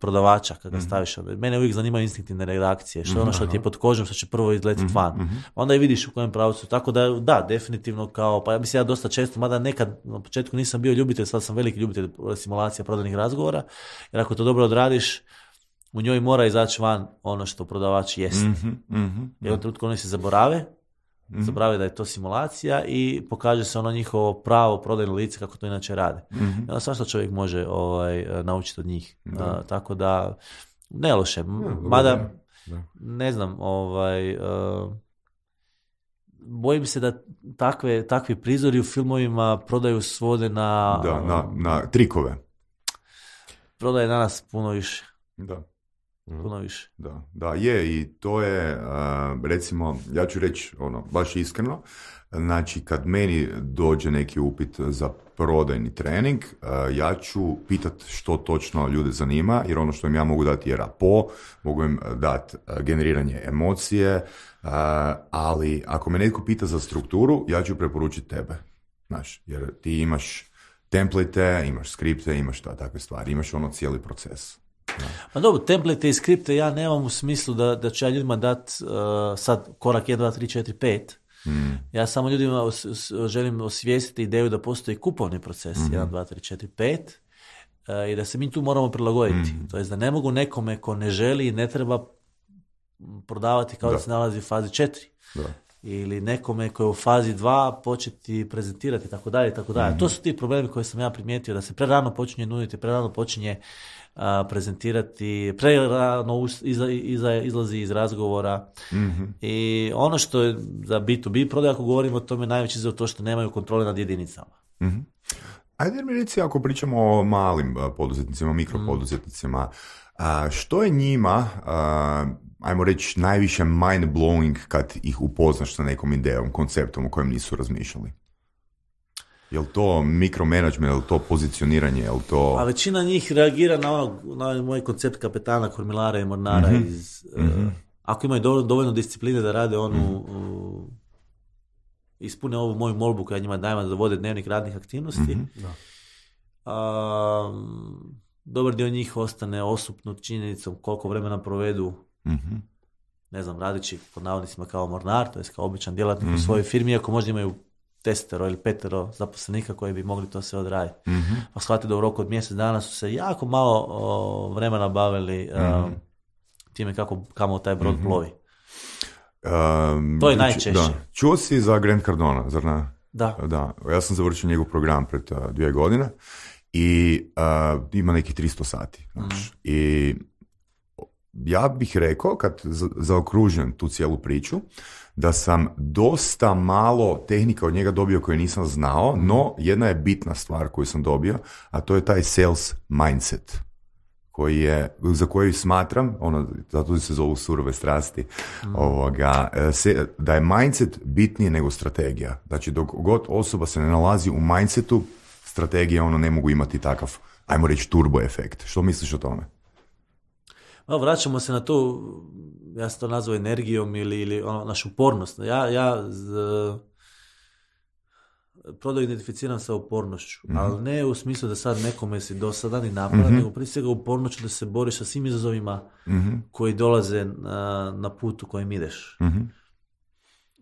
prodavača kada mm staviš. Mene uvijek zanimaju instinktivne reakcije, što je mhm, ono što ti je pod kožom, što će prvo izletiti mm van. Mhm. Onda i vidiš u kojem pravcu. Tako da, da, definitivno kao, pa ja mislim ja dosta često, mada nekad na početku nisam bio ljubitelj, sad sam veliki ljubitelj simulacija prodanih razgovora, jer ako to dobro odradiš, u njoj mora izaći van ono što prodavač jest. Mm-hmm, mhm, mm trenutku oni se zaborave, mm zaborave da je to simulacija i pokaže se ono njihovo pravo prodajno lice kako to inače rade. mm svašta čovjek može ovaj, e, naučiti od njih. tako da, ne loše. Mada, ne znam, ovaj... E, bojim se da takve, takvi prizori u filmovima prodaju svode na... na, na trikove. Prodaje danas puno više. Da. Mhm. puno više. Da, da, je i to je, recimo, ja ću reći ono, baš iskreno, znači kad meni dođe neki upit za prodajni trening, ja ću pitat što točno ljude zanima, jer ono što im ja mogu dati je rapo, mogu im dati generiranje emocije, ali ako me netko pita za strukturu, ja ću preporučiti tebe, znaš, jer ti imaš template, imaš skripte, imaš ta, takve stvari, imaš ono cijeli proces. Ma dobro, template i skripte ja nemam u smislu da, da ću ja ljudima dat uh, sad korak 1, 2, 3, 4, 5. Ja samo ljudima os, os, želim osvijestiti ideju da postoji kupovni proces 1, 2, 3, 4, 5 i da se mi tu moramo prilagoditi. Mm. To jest da ne mogu nekome ko ne želi i ne treba prodavati kao da, da se nalazi u fazi 4. Da. Ili nekome koji je u fazi 2 početi prezentirati tako dalje tako dalje. Mhm. To su ti problemi koje sam ja primijetio da se prerano počinje nuditi, prerano počinje a, prezentirati, prerano iza izlazi iz razgovora. Mhm. I ono što je za B2B prodaj, ako govorimo o tome, najveći za to što nemaju kontrole nad jedinicama. Mm-hmm. Ajde mi reci, ako pričamo o malim poduzetnicima, mikropoduzetnicima, mhm. a, što je njima, ajmo reći, najviše mind-blowing kad ih upoznaš sa nekom idejom, konceptom o kojem nisu razmišljali? Jel to mikromanagement, jel to pozicioniranje, jel to... A većina njih reagira na, ono, moj koncept kapetana, kormilara i mornara mhm. iz... E, mhm. ako imaju dovoljno discipline da rade onu... Mhm. ispune ovu moju molbu koja njima dajma da vode dnevnik radnih aktivnosti. dobar dio njih ostane osupnut činjenicom koliko vremena provedu ne znam, radeći pod navodnicima kao mornar, to je kao običan djelatnik u svojoj firmi, iako možda imaju testero ili petero zaposlenika koji bi mogli to sve odraditi. Mm-hmm. Pa shvatili da u roku od mjesec dana su se jako malo vremena bavili um, mhm. time kako, kamo taj brod mhm. plovi. Um, to je znači, najčešće. Da. Čuo si za Grand Cardona, zar ne? Da. da. Ja sam završio njegov program pred uh, dvije godine i ima neki 300 sati. Mhm. I ja bih rekao, kad zaokružujem tu cijelu priču, da sam dosta malo tehnika od njega dobio koje nisam znao, no jedna je bitna stvar koju sam dobio, a to je taj sales mindset koji je, za koju smatram, ono, zato se zovu surove strasti, mm. ovoga, e, da je mindset bitnije nego strategija. Znači, dok god osoba se ne nalazi u mindsetu, strategija ono ne mogu imati takav, ajmo reći, turbo efekt. Što misliš o tome? a vraćamo se na to, ja sam to nazvao energijom ili, ili ono, našu upornost. Ja, ja z, identificiram sa upornošću, mm ali ne u smislu da sad nekome si dosadan i napravljen, mm nego prije svega upornošću da se boriš sa svim izazovima mhm. koji dolaze na, putu kojim ideš. mm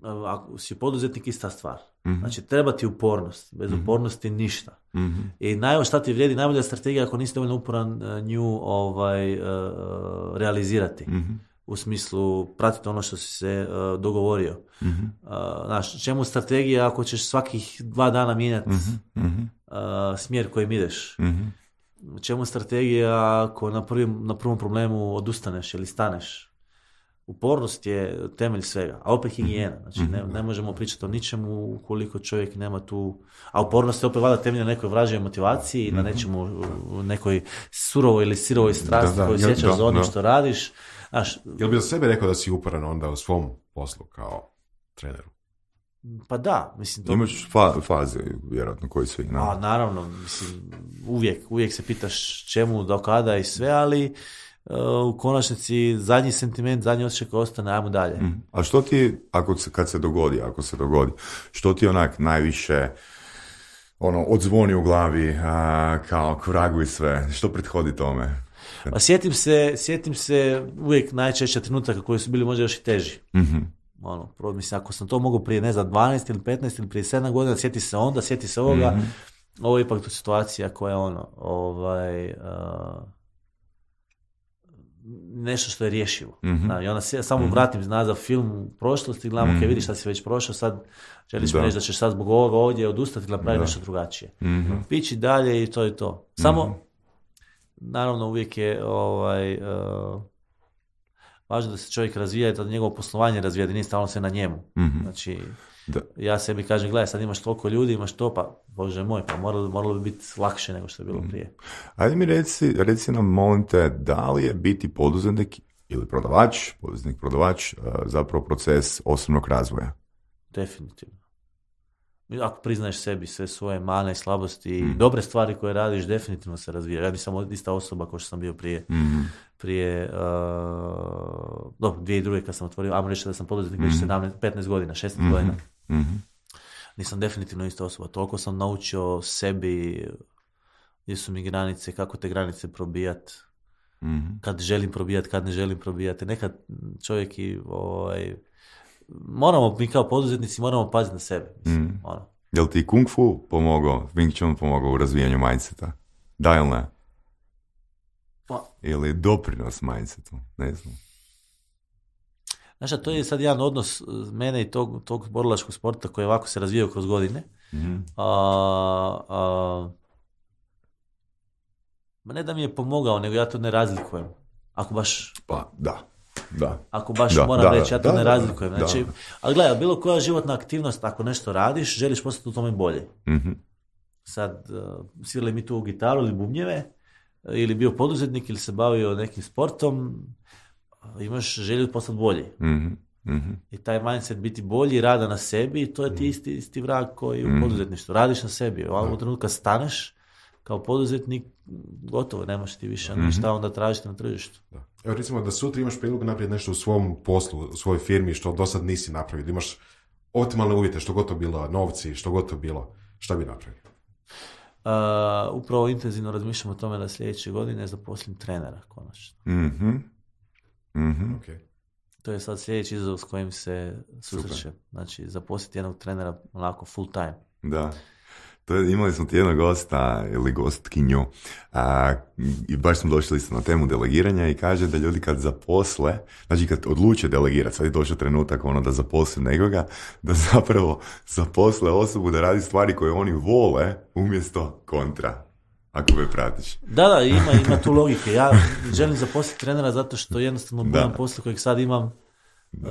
ako si poduzetnik ista stvar. Mm-hmm. Znači treba ti upornost, bez mhm. upornosti ništa. mm I naj, šta ti vrijedi, najbolja strategija ako nisi dovoljno uporan e, nju ovaj, e, realizirati. Mhm. U smislu pratiti ono što si se uh, dogovorio. Mhm. čemu strategija ako ćeš svakih dva dana mijenjati smjer kojim ideš? Čemu strategija ako na, na prvom problemu odustaneš ili staneš? Upornost je temelj svega, a opet higijena. Mhm. Znači, ne, mhm. ne možemo pričati o ničemu ukoliko čovjek nema tu... A upornost je opet vada temelj na nekoj vražoj motivaciji, na mhm. nečemu, nekoj surovoj ili sirovoj strasti koju sjećaš za ono što radiš. Znaš, Jel bi za sebe rekao da si uporan onda u svom poslu kao treneru? Pa da, mislim... To... Imaš fa- faze, vjerojatno, koji su A, naravno, mislim, uvijek, uvijek se pitaš čemu, do kada i sve, ali E, u konačnici zadnji sentiment, zadnji osjećaj koji ostane, ajmo dalje. Mm. A što ti, ako kad se dogodi, ako se dogodi, što ti onak najviše ono, odzvoni u glavi a, kao kvragu i sve, što prethodi tome? Pa sjetim se, sjetim se uvijek najčešće trenutaka koji su bili možda još i teži. Mm-hmm. mislim, ako sam to mogao prije, ne znam, 12 ili 15 ili prije 7 godina, sjeti se onda, sjeti se ovoga, mm ovo je ipak situacija koja je ono, ovaj, nešto što je rješivo. mm I onda se ja samo mm-hmm. vratim nazad film u prošlosti, gledam mm-hmm. vidi šta si već prošao, sad želiš da. reći da ćeš sad zbog ovoga ovdje odustati i napraviti nešto drugačije. mm Pići dalje i to je to. Samo, mhm. naravno uvijek je ovaj, eh, važno da se čovjek razvija i da njegovo poslovanje razvija, da nije stalno sve na njemu. Mhm. Znači, da. Ja sebi kažem, gledaj, sad imaš toliko ljudi, imaš to, pa bože moj, pa moralo, moralo bi biti lakše nego što je bilo mm. prije. Ajde mi reci, reci nam, molim te, da li je biti poduzetnik ili prodavač, poduzetnik prodavač, eh, zapravo proces osobnog razvoja? Definitivno. Ako priznaješ sebi sve svoje mane, slabosti i mm. dobre stvari koje radiš, definitivno se razvija. Ja nisam ista osoba kao što sam bio prije. Mm. Prije, uh, dobro, dvije i druge kad sam otvorio, ajmo reći da sam poduzetnik mm. već 17, mm-hmm. 15 godina, 16 mm-hmm. godina mm Nisam definitivno isto. osoba. Toliko sam naučio sebi gdje su mi granice, kako te granice probijat, mhm. kad želim probijat, kad ne želim probijat. Nekad čovjek i ovaj, moramo, mi kao poduzetnici moramo paziti na sebe. Mislim, mm. ono. Jel ti Kung Fu pomogao, Wing Chun pomogao u razvijanju mindseta? Da ili ne? Pa. Ili doprinos mindsetu, ne znam. Znaš, to je sad jedan odnos e, mene i tog, tog borilačkog sporta koji je ovako se razvijao kroz godine. Mhm. A, a, ma ne da mi je pomogao, nego ja to ne razlikujem. Ako baš... Pa, da. Da. Ako baš da, moram reći, ja to ne razlikujem. Znači, ali gledaj, bilo koja životna aktivnost, ako nešto radiš, želiš postati u tome bolje. Mm-hmm. Sad, e, svirali mi tu gitaru ili bubnjeve, e, ili bio poduzetnik, ili se bavio nekim sportom, imaš želju postati bolji. Mhm, mhm. I taj mindset biti bolji, rada na sebi, to je ti mhm. isti, isti vrag koji u poduzetništvu. Radiš na sebi, ali u trenutku kad staneš, kao poduzetnik, gotovo, nemaš ti više mm ništa onda tražiti na tržištu. Evo recimo da sutra imaš priliku napraviti nešto u svom poslu, u svojoj firmi što do sad nisi napravio, da imaš optimalne uvjete, što gotovo bilo, novci, što gotovo bilo, šta bi napravio? Uh, upravo intenzivno razmišljam o tome da sljedeće godine zaposlim trenera konačno. mm mm To je sad sljedeći izazov s kojim se susrećem. Znači, zaposliti jednog trenera onako full time. Da. To je, imali smo ti jednog gosta ili gostkinju a, i baš smo došli na temu delegiranja i kaže da ljudi kad zaposle, znači kad odluče delegirati, sad je došao trenutak ono da zaposle nekoga, da zapravo zaposle osobu da radi stvari koje oni vole umjesto kontra ako me pratiš. Da, da, ima, ima tu logike. Ja želim zaposliti trenera zato što jednostavno bujan posla kojeg sad imam, da.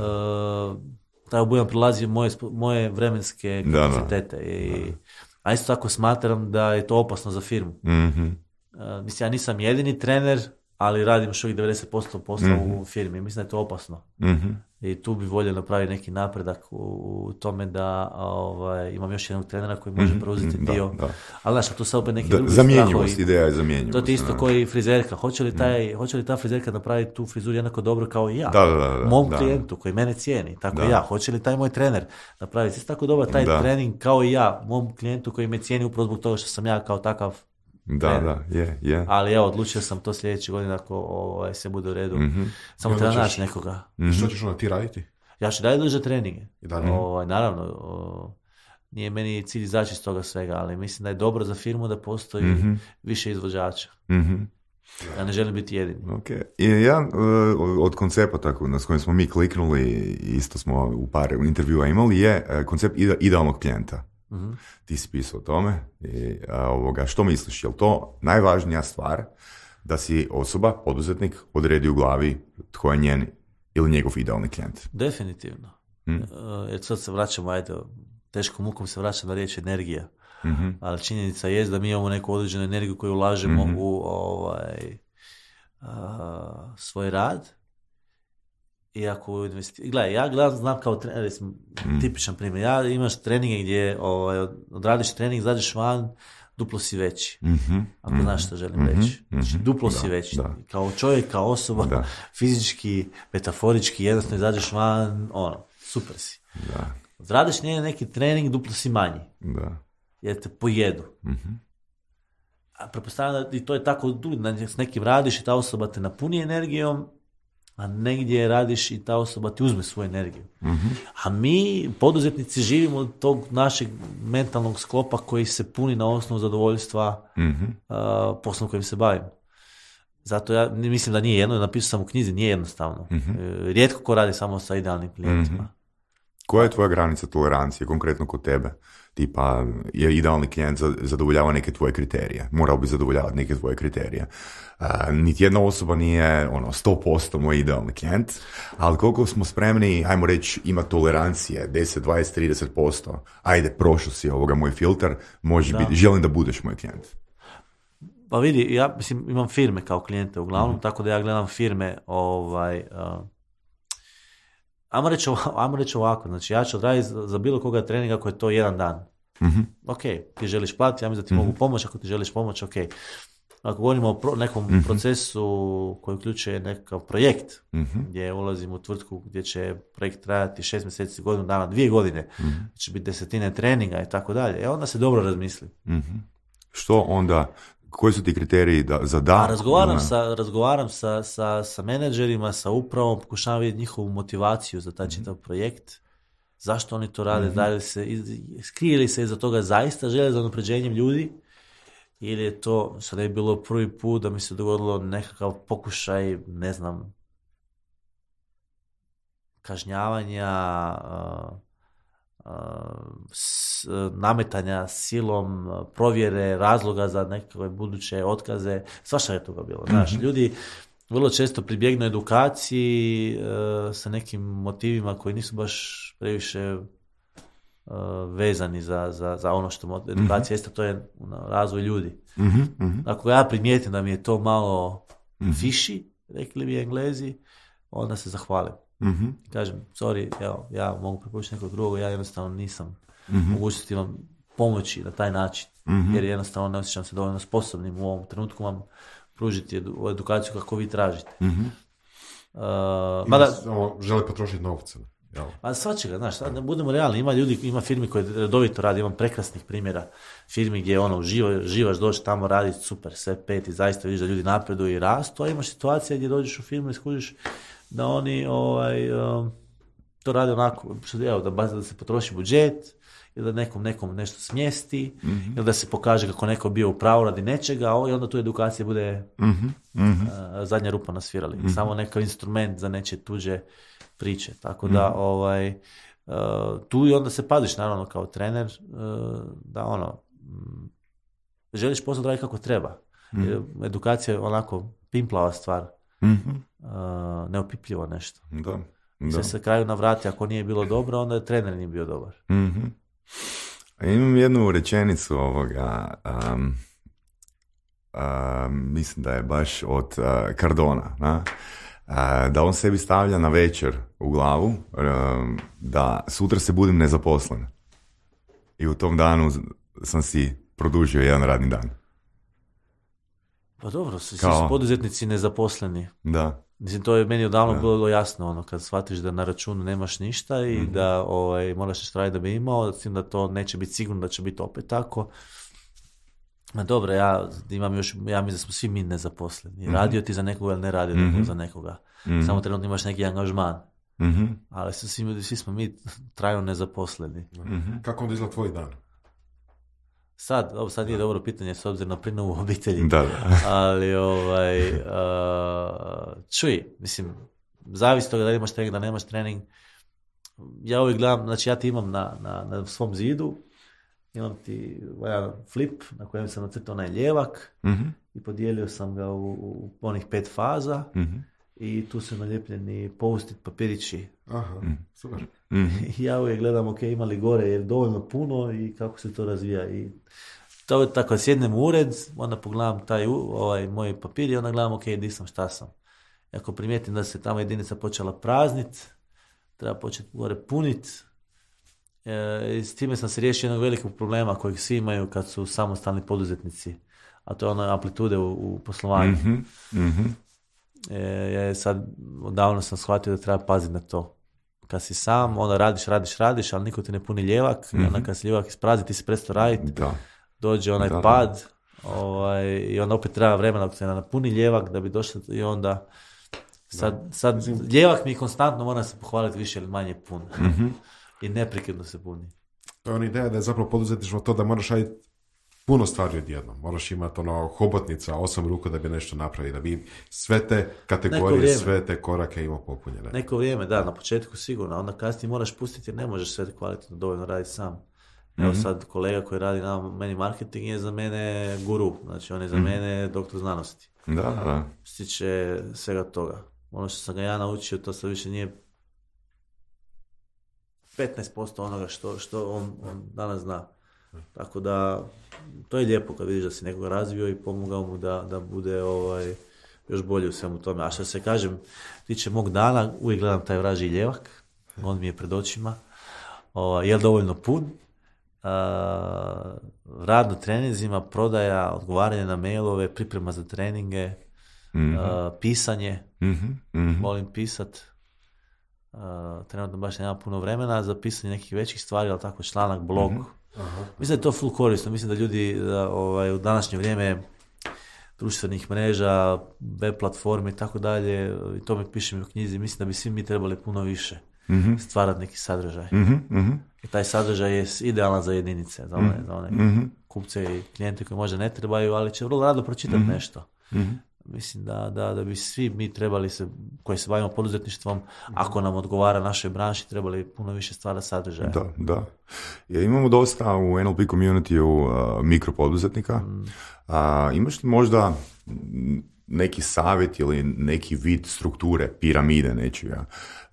Uh, taj obujam prelazi moje, moje vremenske kapacitete. I, a isto tako smatram da je to opasno za firmu. mm mislim, ja nisam jedini trener, ali radim još ovih 90% posla mhm. u firmi. Mislim da je to opasno. Mhm i tu bi volio napraviti neki napredak u, tome da ovaj, imam još jednog trenera koji može mhm, preuzeti mhm, dio. Da, da. Ali znaš, tu se opet neki da, drugi Zamjenjivost, ideja je zamjenjivost. To ti isto da. koji frizerka. Hoće li, mhm. taj, mm. ta frizerka napraviti tu frizuru jednako dobro kao i ja? Mom klijentu koji mene cijeni, tako i ja. Hoće li taj moj trener napraviti isto tako dobar taj trening kao i ja, mom klijentu koji me cijeni upravo zbog toga što sam ja kao takav da, da, je, je. Ali ja odlučio sam to sljedeće godine ako ovaj, se bude u redu. Mhm. Samo treba naći nekoga. Mm-hmm. Što ćeš onda ti raditi? Ja ću raditi treninge. I da, ovaj, naravno, nije meni cilj izaći iz toga svega, ali mislim da je dobro za firmu da postoji mhm. više izvođača. Mhm. Ja ne želim biti jedini. Okay. I ja, e, od koncepta na s kojim smo mi kliknuli, isto smo u par intervjua imali, je e, koncept idealnog klijenta. Mhm. Ti si pisao o tome. I, ovoga, što misliš? Je li to najvažnija stvar da si osoba, poduzetnik, odredi u glavi tko je njen ili njegov idealni klijent? Definitivno. Hmm? Jer e, sad se vraćamo, ajde, teškom mukom se vraća na riječ energija. Mhm. Ali činjenica je da mi imamo neku određenu energiju koju ulažemo mhm. u ovaj, svoj rad i ako investi... ja gledam, znam kao trener, mm. tipičan primjer. Ja imaš treninge gdje ovaj, odradiš trening, zađeš van, duplo si veći. Mm-hmm. Ako znaš mhm, što želim mhm, reći. Mhm. Znači, duplo si veći. Kao čovjek, kao osoba, fizički, metaforički, jednostavno izađeš van, ono, super si. Da. Odradiš nije neki trening, duplo si manji. Da. Jer te pojedu. A prepostavljam da i to je tako, s nekim radiš i ta osoba te napuni energijom, a negdje radiš i ta osoba ti uzme svoju energiju. A mi, poduzetnici, živimo od tog našeg mentalnog sklopa koji se puni na osnovu zadovoljstva mm poslom kojim se bavimo. Zato ja mislim da nije jedno, napisao sam u knjizi, nije jednostavno. Mhm. E, rijetko ko radi samo sa idealnim klijentima. Mhm. Koja je tvoja granica tolerancije, konkretno kod tebe? tipa je idealni klijent zadovoljava neke tvoje kriterije, morao bi zadovoljavati neke tvoje kriterije. Uh, niti jedna osoba nije ono 100% moj idealni klijent, ali koliko smo spremni, ajmo reći, ima tolerancije, 10, 20, 30%, ajde, prošao si ovoga moj filter, može biti, želim da budeš moj klijent. Pa vidi, ja mislim, imam firme kao klijente uglavnom, tako da ja gledam firme ovaj, ajmo reći, ajmo reći ovako, znači ja ću odraditi za bilo koga trening ako je to jedan dan. mm Ok, ti želiš platiti, ja mislim da ti mogu mhm. pomoći, ako ti želiš pomoć, ok. Ako govorimo o nekom mhm. procesu koji uključuje nekakav projekt, mhm. gdje ulazim u tvrtku gdje će projekt trajati šest mjeseci, godinu dana, dvije godine, će znači biti desetine treninga i tako dalje, e onda se dobro razmisli. Što onda koji su ti kriteriji da, za da? razgovaram, sa, razgovaram sa, sa, sa menadžerima, sa upravom, pokušavam vidjeti njihovu motivaciju za taj mhm. čitav projekt. Zašto oni to rade? Mhm. Da li se, skrije li se iza toga zaista žele za napređenjem ljudi? Ili je to, sada je bilo prvi put da mi se dogodilo nekakav pokušaj, ne znam, kažnjavanja, nametanja silom, provjere, razloga za nekakve buduće otkaze, svašta je toga bilo. Znaš, mhm. ljudi vrlo često pribjegnu edukaciji e, sa nekim motivima koji nisu baš previše e, vezani za, za, za ono što edukacija mm jeste, to je ono, razvoj ljudi. Mhm, mhm. Ako ja primijetim da mi je to malo viši, rekli bi englezi, onda se zahvalim. Mhm. Kažem, sorry, evo, ja mogu preporučiti nekog drugog, ja jednostavno nisam mm mogućnosti vam pomoći na taj način, mm-hmm. jer jednostavno ne osjećam se dovoljno sposobnim u ovom trenutku vam pružiti edukaciju kako vi tražite. mm žele potrošiti novce. Pa svačega, znaš, sad, budemo realni, ima ljudi, ima firmi koje redovito radi, imam prekrasnih primjera firmi gdje ono, živaš, doći tamo raditi, super, sve pet i zaista vidiš da ljudi napreduju i rastu, a imaš situacije gdje dođeš u firmu i skužiš da oni ovaj, um, to rade onako, evo, da, da se potroši budžet, ili da nekom nekom nešto smjesti, mhm. ili da se pokaže kako neko bio u pravu radi nečega, i onda tu edukacija bude mm-hmm. zadnja rupa na svirali. Mhm. Samo nekav instrument za neče tuđe priče. Tako da, ovaj, e, tu i onda se padiš, naravno, kao trener, e, da ono, želiš posao kako treba. edukacija je onako pimplava stvar. Mhm. neopipljivo nešto. Da. Se kraju navrati, ako nije bilo dobro, onda je trener nije bio dobar. Mhm. Imam jednu rečenicu ovoga, um, mislim da je baš od Kardona. na? da on sebi stavlja na večer u glavu da sutra se budem nezaposlen. I u tom danu sam si produžio jedan radni dan. Pa dobro, svi su poduzetnici nezaposleni. Da. Mislim, to je meni odavno bilo jasno, ono, kad shvatiš da na računu nemaš ništa i mhm. da ovaj, moraš nešto raditi da bi imao, s tim da to neće biti sigurno da će biti opet tako. Ma dobro, ja imam još, ja mislim da smo svi mi nezaposleni. mm Radio ti za nekoga ili ne radio mm za nekoga. Mhm. Samo trenutno imaš neki angažman. Mhm. Ali svi, svi smo mi trajno nezaposleni. Kako onda izgleda tvoj dan? Sad, ovo sad nije dobro pitanje s obzirom na prinovu obitelji, da, da. ali ovaj, uh, čuj, mislim, zavisno toga da imaš trening, da nemaš trening, ja uvijek gledam, znači ja ti imam na, na, na svom zidu, imam ti ovaj flip na kojem sam nacrtao onaj ljevak mhm. i podijelio sam ga u, onih pet faza. Mhm i tu su naljepljeni postit papirići. Aha, mm. super. Mm. ja uvijek gledam, ok, imali gore, jer dovoljno puno i kako se to razvija. I to je tako, sjednem u ured, onda pogledam taj ovaj, moj papir i onda gledam, ok, di sam, šta sam. I ako primijetim da se tamo jedinica počela praznit, treba početi gore punit, e, s time sam se riješio jednog velikog problema kojeg svi imaju kad su samostalni poduzetnici, a to je ona amplitude u, poslovanju. Mm-hmm e, sad odavno sam shvatio da treba paziti na to. Kad si sam, onda radiš, radiš, radiš, ali niko ti ne puni ljevak, mm-hmm. i onda mhm. kad se ljevak isprazi, ti si presto raditi, dođe onaj pad, Ovaj, i onda opet treba vremena dok se napuni ljevak da bi došlo i onda... Sad, sad ljevak mi konstantno mora se pohvaliti više ili manje pun. Mhm. I neprekidno se puni. To je ona ideja da je zapravo poduzetništvo to da moraš raditi puno stvari odjedno, Moraš imati ono hobotnica, osam ruku da bi nešto napravio, da bi sve te kategorije, sve te korake imao popunjene. Neko vrijeme, da, na početku sigurno, onda kasnije moraš pustiti jer ne možeš sve kvalitetno dovoljno raditi sam. Evo mhm. sad kolega koji radi na meni marketing je za mene guru, znači on je za mhm. mene doktor znanosti. Da, da. tiče svega toga. Ono što sam ga ja naučio, to sad više nije 15% onoga što, što on, on danas zna. Tako da, to je lijepo kad vidiš da si nekoga razvio i pomogao mu da, da bude ovaj, još bolje u svemu tome. A što se kažem, tiče mog dana, uvijek gledam taj vraži ljevak, on mi je pred očima, ovaj, je dovoljno pun, Uh, rad na treninzima, prodaja, odgovaranje na mailove, priprema za treninge, mhm. pisanje, mhm, mhm. molim hmm pisat. trenutno baš nema puno vremena za pisanje nekih većih stvari, ali tako članak, blog, Aha. Mislim da je to full korisno, mislim da ljudi da, ovaj, u današnje vrijeme društvenih mreža, web platforme i tako dalje, i to mi pišem u knjizi, mislim da bi svi mi trebali puno više mm-hmm. stvarati neki sadržaj. Mhm, mhm. I taj sadržaj je idealan za jedinice, za one, mhm. one kupce i klijente koji možda ne trebaju, ali će vrlo rado pročitati nešto mislim da, da, da bi svi mi trebali se, koji se bavimo poduzetništvom, ako nam odgovara našoj branši, trebali puno više stvara sadržaja. Da, da. Ja, imamo dosta u NLP community-u uh, mikropoduzetnika. Mm. imaš li možda neki savjet ili neki vid strukture, piramide nečega.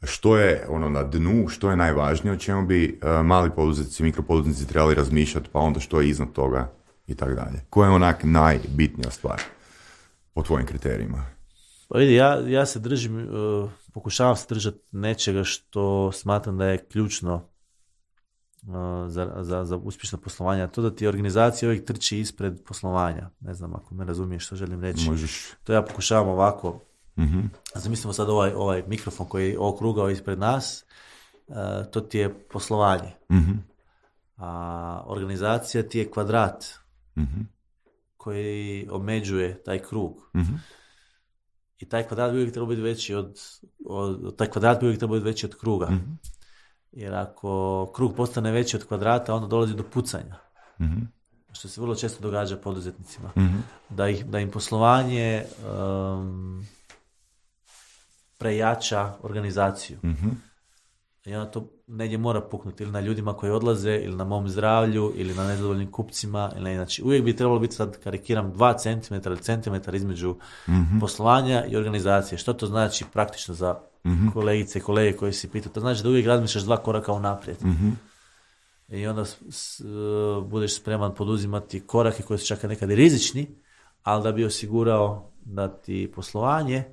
Što je ono na dnu, što je najvažnije, o čemu bi uh, mali poduzetnici, mikropoduzetnici trebali razmišljati, pa onda što je iznad toga i tako dalje. Koja je onak najbitnija stvar? po tvojim kriterijima? Pa vidi, ja, ja se držim, e, pokušavam se držati nečega što smatram da je ključno e, za, za, za uspješno poslovanje, to da ti organizacija uvijek trči ispred poslovanja. Ne znam ako me razumiješ što želim reći. Možeš. To ja pokušavam ovako. Mhm. Zamislimo sad ovaj, ovaj mikrofon koji je okrugao ispred nas, e, to ti je poslovanje. Mhm. A organizacija ti je kvadrat. Mhm koji omeđuje taj krug. Mhm. I taj kvadrat bi uvijek trebao biti veći od, od, taj kvadrat bi uvijek trebao biti veći od kruga. mm Jer ako krug postane veći od kvadrata, onda dolazi do pucanja. mm Što se vrlo često događa poduzetnicima. Mhm. Da, ih, da im poslovanje um, prejača organizaciju. Mhm i onda to negdje mora puknuti ili na ljudima koji odlaze, ili na mom zdravlju, ili na nezadovoljnim kupcima. Ili znači, uvijek bi trebalo biti, sad karikiram, dva centimetra ili centimetar između mhm. poslovanja i organizacije. Što to znači praktično za mhm. kolegice i kolege koji si pitaju? To znači da uvijek razmišljaš dva koraka unaprijed. mm I onda e, budeš spreman poduzimati korake koji su čak nekad i rizični, ali da bi osigurao da ti poslovanje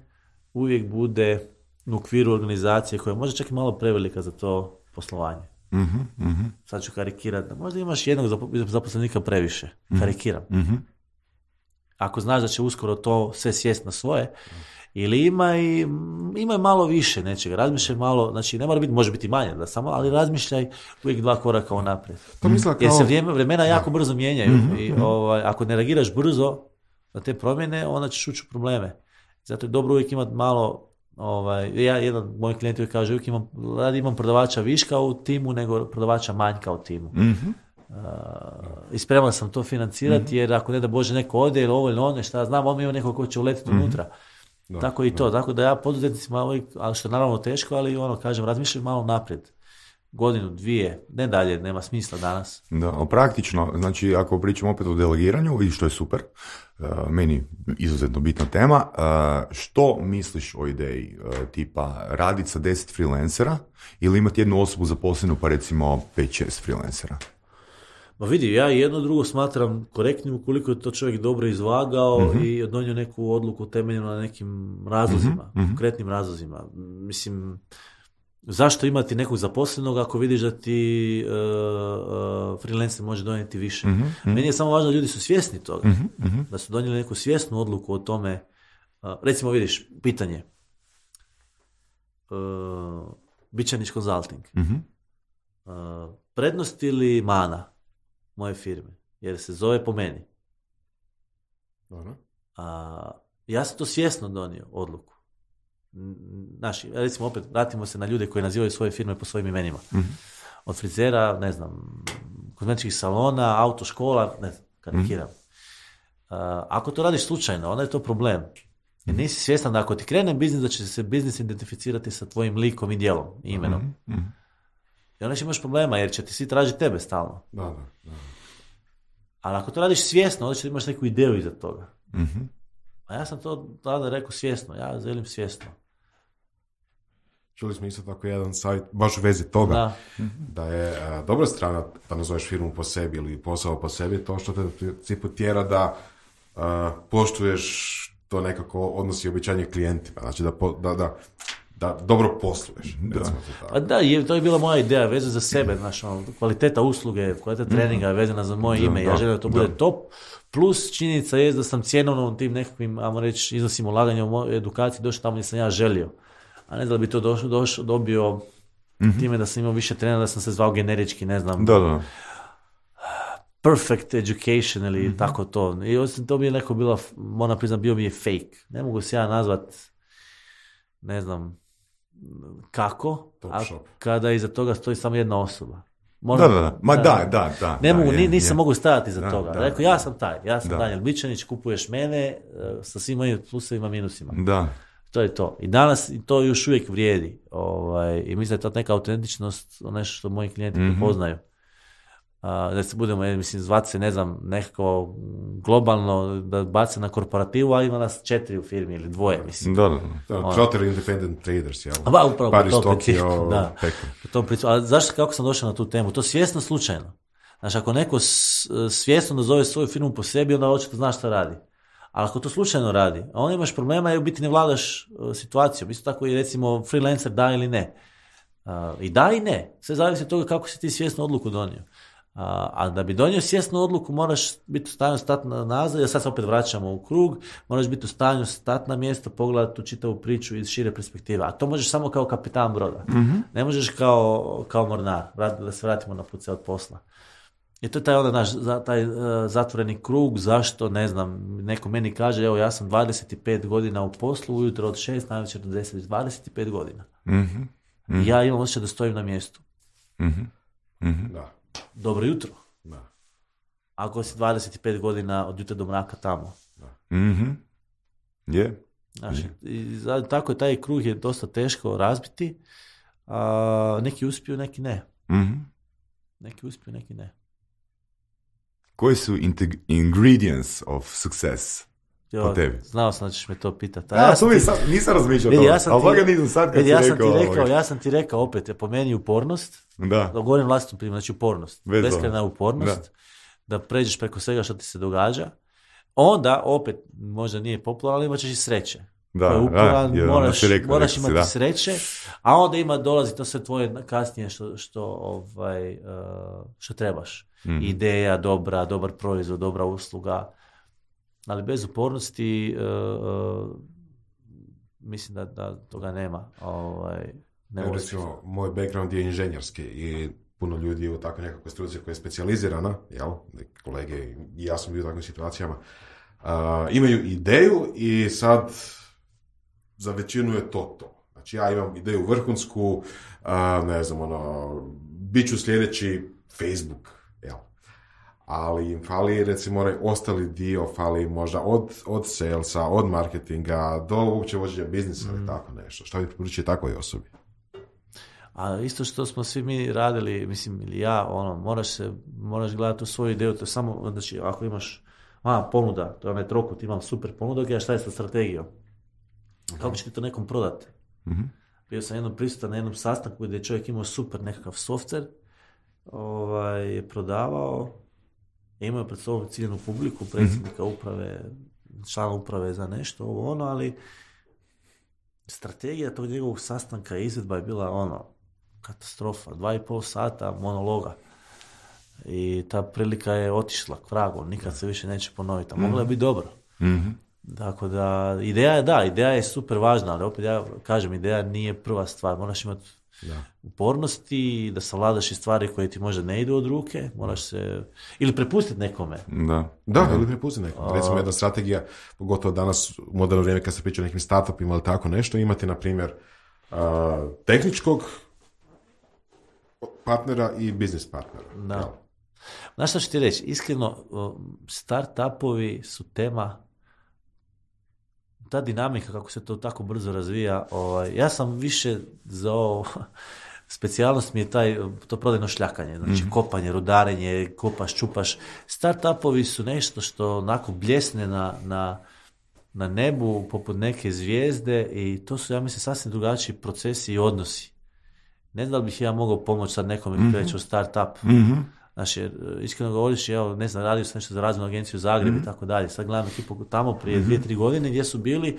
uvijek bude u okviru organizacije koja je možda čak i malo prevelika za to poslovanje. Mhm, mhm. Sad ću karikirati. Možda imaš jednog zaposlenika previše. Mhm, karikiram. Ako znaš da će uskoro to sve sjest na svoje, ili ima i, ima malo više nečega, razmišljaj malo, znači ne mora biti, može biti manje, da samo, ali razmišljaj uvijek dva koraka unaprijed. To pa kao... Jer se vrijeme, vremena jako brzo mijenjaju i ovaj, ako ne reagiraš brzo na te promjene, onda ćeš ući u probleme. Zato je dobro uvijek imati malo Ovaj, ja, jedan moj mojih klijenti kaže, uvijek imam, radi imam prodavača viška u timu nego prodavača manjka u timu. mm i spreman sam to financirati mhm. jer ako ne da Bože neko ode ili ovo ili ono, šta znam, on ima neko ko će uletiti mhm. unutra. tako i to, tako da ja poduzetnicima, ali što je naravno teško, ali ono, kažem, razmišljam malo naprijed godinu, dvije, ne dalje, nema smisla danas. Da, praktično, znači ako pričamo opet o delegiranju, i što je super, e, meni izuzetno bitna tema, e, što misliš o ideji e, tipa raditi sa deset freelancera ili imati jednu osobu zaposlenu pa recimo 5-6 freelancera? Ma vidi, ja jedno drugo smatram korektnim ukoliko je to čovjek dobro izvagao mhm. i odnonio neku odluku temeljeno na nekim razlozima, mhm, mhm. konkretnim razlozima. Mislim, Zašto imati nekog zaposlenog ako vidiš da ti uh, freelancer može donijeti više? Mhm, mhm. Meni je samo važno da ljudi su svjesni toga, mhm, da su donijeli neku svjesnu odluku o tome. E, recimo vidiš, pitanje, uh, konzulting. Consulting, mm prednost ili mana moje firme, jer se zove po meni. ja sam to svjesno donio odluku naši, recimo opet, vratimo se na ljude koji nazivaju svoje firme po svojim imenima. Mhm. Od frizera, ne znam, kozmetičkih salona, autoškola, ne znam, karikiram. Mhm. ako to radiš slučajno, onda je to problem. Jer mhm. nisi svjestan da ako ti krene biznis, da će se biznis identificirati sa tvojim likom i djelom, imenom. I onda će imaš problema, jer će ti svi tražiti tebe stalno. Ali ako to radiš svjesno, onda će imaš neku ideju iza toga. A ja sam to tada rekao svjesno, ja želim svjesno. Čuli smo isto tako jedan savjet, baš u vezi toga, da, je e, dobra strana da nazoveš firmu po sebi ili posao po sebi, to što te principu tjera da e, poštuješ to nekako odnosi običanje klijentima, znači da, da, da da dobro posluješ. Mhm, da. Pa da, je, to je bila moja ideja, veze za sebe, znaš, ono, kvaliteta usluge, kvaliteta mhm. treninga je vezana za moje ime, da, ja želim da to bude top, plus činjenica je da sam cjenovno u tim nekakvim, ajmo reći, iznosim ulaganja u edukaciji došao tamo gdje sam ja želio a ne da bi to doš, dobio mhm. time da sam imao više trena da sam se zvao generički, ne znam. Da, da. Perfect education ili mhm. tako to. I to bi je neko bila, moram priznat, bio mi je fake. Ne mogu se ja nazvat, ne znam, kako, a kada iza toga stoji samo jedna osoba. Možda, da, da, da, ma da, da, da. Ne mogu, je, nisam je. mogu stajati iza toga. Rekao, ja sam taj, ja sam Daniel Bičanić, kupuješ mene e, sa svim mojim plusevima minusima. Da to je to. I danas to još uvijek vrijedi. Ovaj, I mislim da je to neka autentičnost, nešto što moji klijenti mm-hmm. da se budemo, mislim, zvati se, ne znam, nekako globalno, da bace na korporativu, a ima nas četiri u firmi ili dvoje, mislim. Da, da, da. Ono. Trotter Independent Traders, jel? Ba, upravo, Paris, da. A zašto, kako sam došao na tu temu? To svjesno, slučajno. Znači, ako neko svjesno nazove svoju firmu po sebi, onda očito zna šta radi. Ali ako to slučajno radi, a onda imaš problema i u biti ne vladaš e, situacijom. Isto tako i recimo freelancer da ili ne. I da i ne. Sve zavisi od toga kako si ti svjesnu odluku donio. A, da bi donio svjesnu odluku moraš biti u stanju stati na nazad, ja sad se opet vraćamo u krug, moraš biti u stanju stati na mjesto, pogledati tu čitavu priču iz šire perspektive. A to možeš samo kao kapitan broda. Mhm. Ne možeš kao, kao mornar, da se vratimo na puce od posla. I to je taj onda naš taj, e, zatvoreni krug, zašto, ne znam, neko meni kaže, evo ja sam 25 godina u poslu, ujutro od 6, navečer do 10, 25 godina. uh Ja imam osjećaj da stojim na mjestu. Uh-huh. Da. Dobro jutro. Da. Ako si 25 godina od jutra do mraka tamo. Je. Znači, tako je, taj krug je dosta teško razbiti. A, neki uspiju, neki ne. Neki uspiju, neki ne koji su ingredients of success? Jo, Znao sam da ćeš me to pitati. Ja, ja sam ti, nisam razmišljao vidi, ja sam ali nisam sad kad vidi, ja sam rekao, ti rekao, ovaj. ja sam ti rekao opet, je po meni upornost, da. da govorim vlastnom primjeru, znači upornost, Bez beskrena upornost, da. da. pređeš preko svega što ti se događa, onda opet, možda nije popularno, ali imat ćeš i sreće. Da, da, ono moraš, moraš imati da. sreće, a onda ima dolazi to sve tvoje kasnije što, što, ovaj, eh, što trebaš. Mhm. Ideja dobra, dobar proizvod, dobra usluga, ali bez upornosti eh, eh, mislim da, da toga nema. Ovaj, ne recimo, moj background je inženjerski i puno ljudi u takvoj nekakvoj struci koja je specijalizirana, jel? Kolege ja sam bio u takvim situacijama. imaju ideju i sad za većinu je to to. Znači ja imam ideju vrhunsku, ne znam, ono, bit ću sljedeći Facebook, jel? Ali im fali, recimo, onaj ostali dio fali možda od, od salesa, od marketinga, do uopće vođenja biznisa ili mm. tako nešto. Šta bi preporučio takvoj osobi? A isto što smo svi mi radili, mislim, ili ja, ono, moraš, se, moraš gledati u svoju ideju, to je samo, znači, ako imaš, a, ponuda, to je onaj trokut, imam super ponudu, a šta je sa strategijom? Kako ćete to nekom prodati? Mhm. Bio sam jednom prisutan na jednom sastanku gdje je čovjek imao super nekakav softver ovaj, je prodavao, je imao pred sobom ciljenu publiku, mhm. predsjednika uprave, člana uprave za nešto, ovo ono, ali strategija tog njegovog sastanka i izvedba je bila ono, katastrofa, dva i pol sata monologa. I ta prilika je otišla k vragu, nikad se više neće ponoviti, a mogla je mhm. biti dobro. Tako da, ideja je, da, ideja je super važna, ali opet ja kažem, ideja nije prva stvar. Moraš imati da. upornosti, da savladaš i stvari koje ti možda ne idu od ruke, moraš se... Ili prepustiti nekome. Da, da ili prepustiti nekome. Recimo jedna strategija, pogotovo danas u moderno vrijeme kad se priča o nekim startupima ili tako nešto, imati na primjer, tehničkog partnera i biznis partnera. Da. Znaš što ću ti reći? Iskreno, startupovi su tema ta dinamika kako se to tako brzo razvija, ovaj, ja sam više za ovo, specijalnost mi je taj, to prodajno šljakanje, znači mhm. kopanje, rudarenje, kopaš, čupaš. Startupovi su nešto što onako bljesne na, na, na nebu poput neke zvijezde i to su, ja mislim, sasvim drugačiji procesi i odnosi. Ne znam da bih ja mogao pomoći sad nekome mm-hmm. kreću startup. Mhm. Znači, iskreno govoriš, evo, ne znam, radio sam nešto za razvojnu agenciju Zagreb mhm. i tako dalje. Sad gledam ekipu tamo prije mhm. dvije, tri godine gdje su bili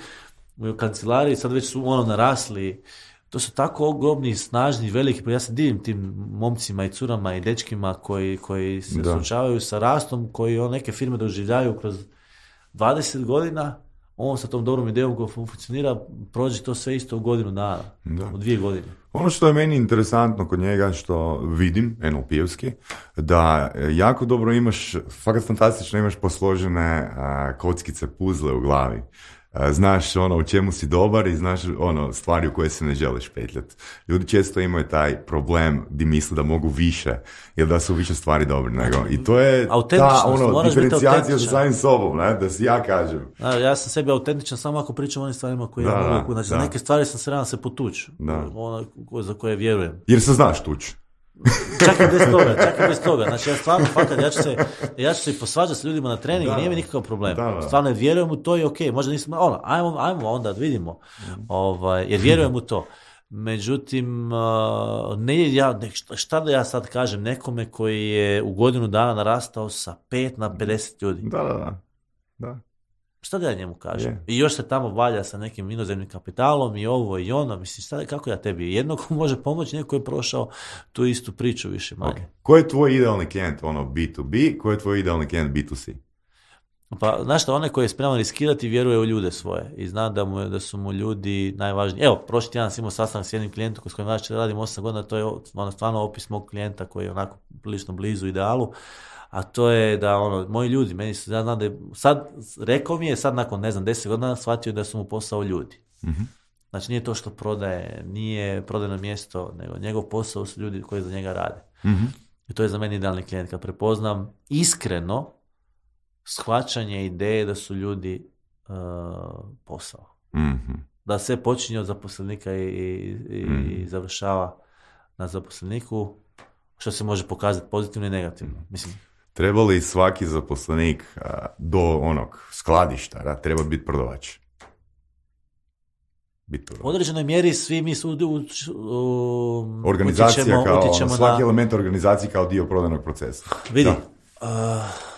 u kancelariji, sad već su ono narasli. To su tako ogromni, snažni, veliki, pa ja se divim tim momcima i curama i dečkima koji, se slučavaju sa rastom, koji ono, neke firme doživljaju kroz 20 godina, on sa tom dobrom idejom koja funkcionira prođe to sve isto u godinu dana, da. dvije godine. Ono što je meni interesantno kod njega što vidim, NLP-ovski, da jako dobro imaš, fakat fantastično imaš posložene kockice, puzle u glavi znaš ono u čemu si dobar i znaš ono stvari u koje se ne želiš petljati. Ljudi često imaju taj problem di misle da mogu više jer da su više stvari dobri nego i to je ta ono diferencijacija sa samim sobom, ne? da si ja kažem. ja sam sebi autentičan samo ako pričam o onim stvarima koje da, ja znači neke stvari sam sredan se potuć, ono, za koje vjerujem. Jer se znaš tuć čak i bez toga, čak i bez toga. Znači ja stvarno, fakat, ja ću se, ja ću posvađati s ljudima na treningu, nije mi nikakav problem. Stvarno vjerujem u to i ok, možda nisam, ono, ajmo, ajmo onda vidimo, mhm. ovaj, jer vjerujem u to. Međutim, eh, ne, ja, šta da ja sad kažem nekome koji je u godinu dana narastao sa 5 na 50 ljudi? Da, da, da. da. Šta da ja njemu kažem? I još se tamo valja sa nekim inozemnim kapitalom i ovo i ono. Mislim, šta, kako ja tebi? jednog može pomoći, neko je prošao tu istu priču više manje. Ko je tvoj idealni klijent, ono B2B, ko je tvoj idealni klijent B2C? Pa, znaš onaj koji je spreman riskirati vjeruje u ljude svoje i zna da, mu, da su mu ljudi najvažniji. Evo, prošli tjedan sam imao sastanak s jednim klijentom s kojim radim 8 godina, to je ono stvarno opis mog klijenta koji je onako prilično blizu idealu a to je da ono, moji ljudi, meni se ja znam da je, sad, rekao mi je sad nakon, ne znam, deset godina shvatio da su mu posao ljudi. Mhm. Znači nije to što prodaje, nije prodajno mjesto, nego njegov posao su ljudi koji za njega rade. Mhm. I to je za mene idealni klijent, kad prepoznam iskreno shvaćanje ideje da su ljudi e, posao. Mhm. Da se počinje od zaposlenika i, i, i završava na zaposleniku, što se može pokazati pozitivno i negativno. Mislim, treba li svaki zaposlenik do onog skladišta da treba biti prodavač? U određenoj mjeri svi mi su u, utičemo, kao, ono, utičemo svaki element organizacije kao dio prodajnog procesa. Vidi, uh,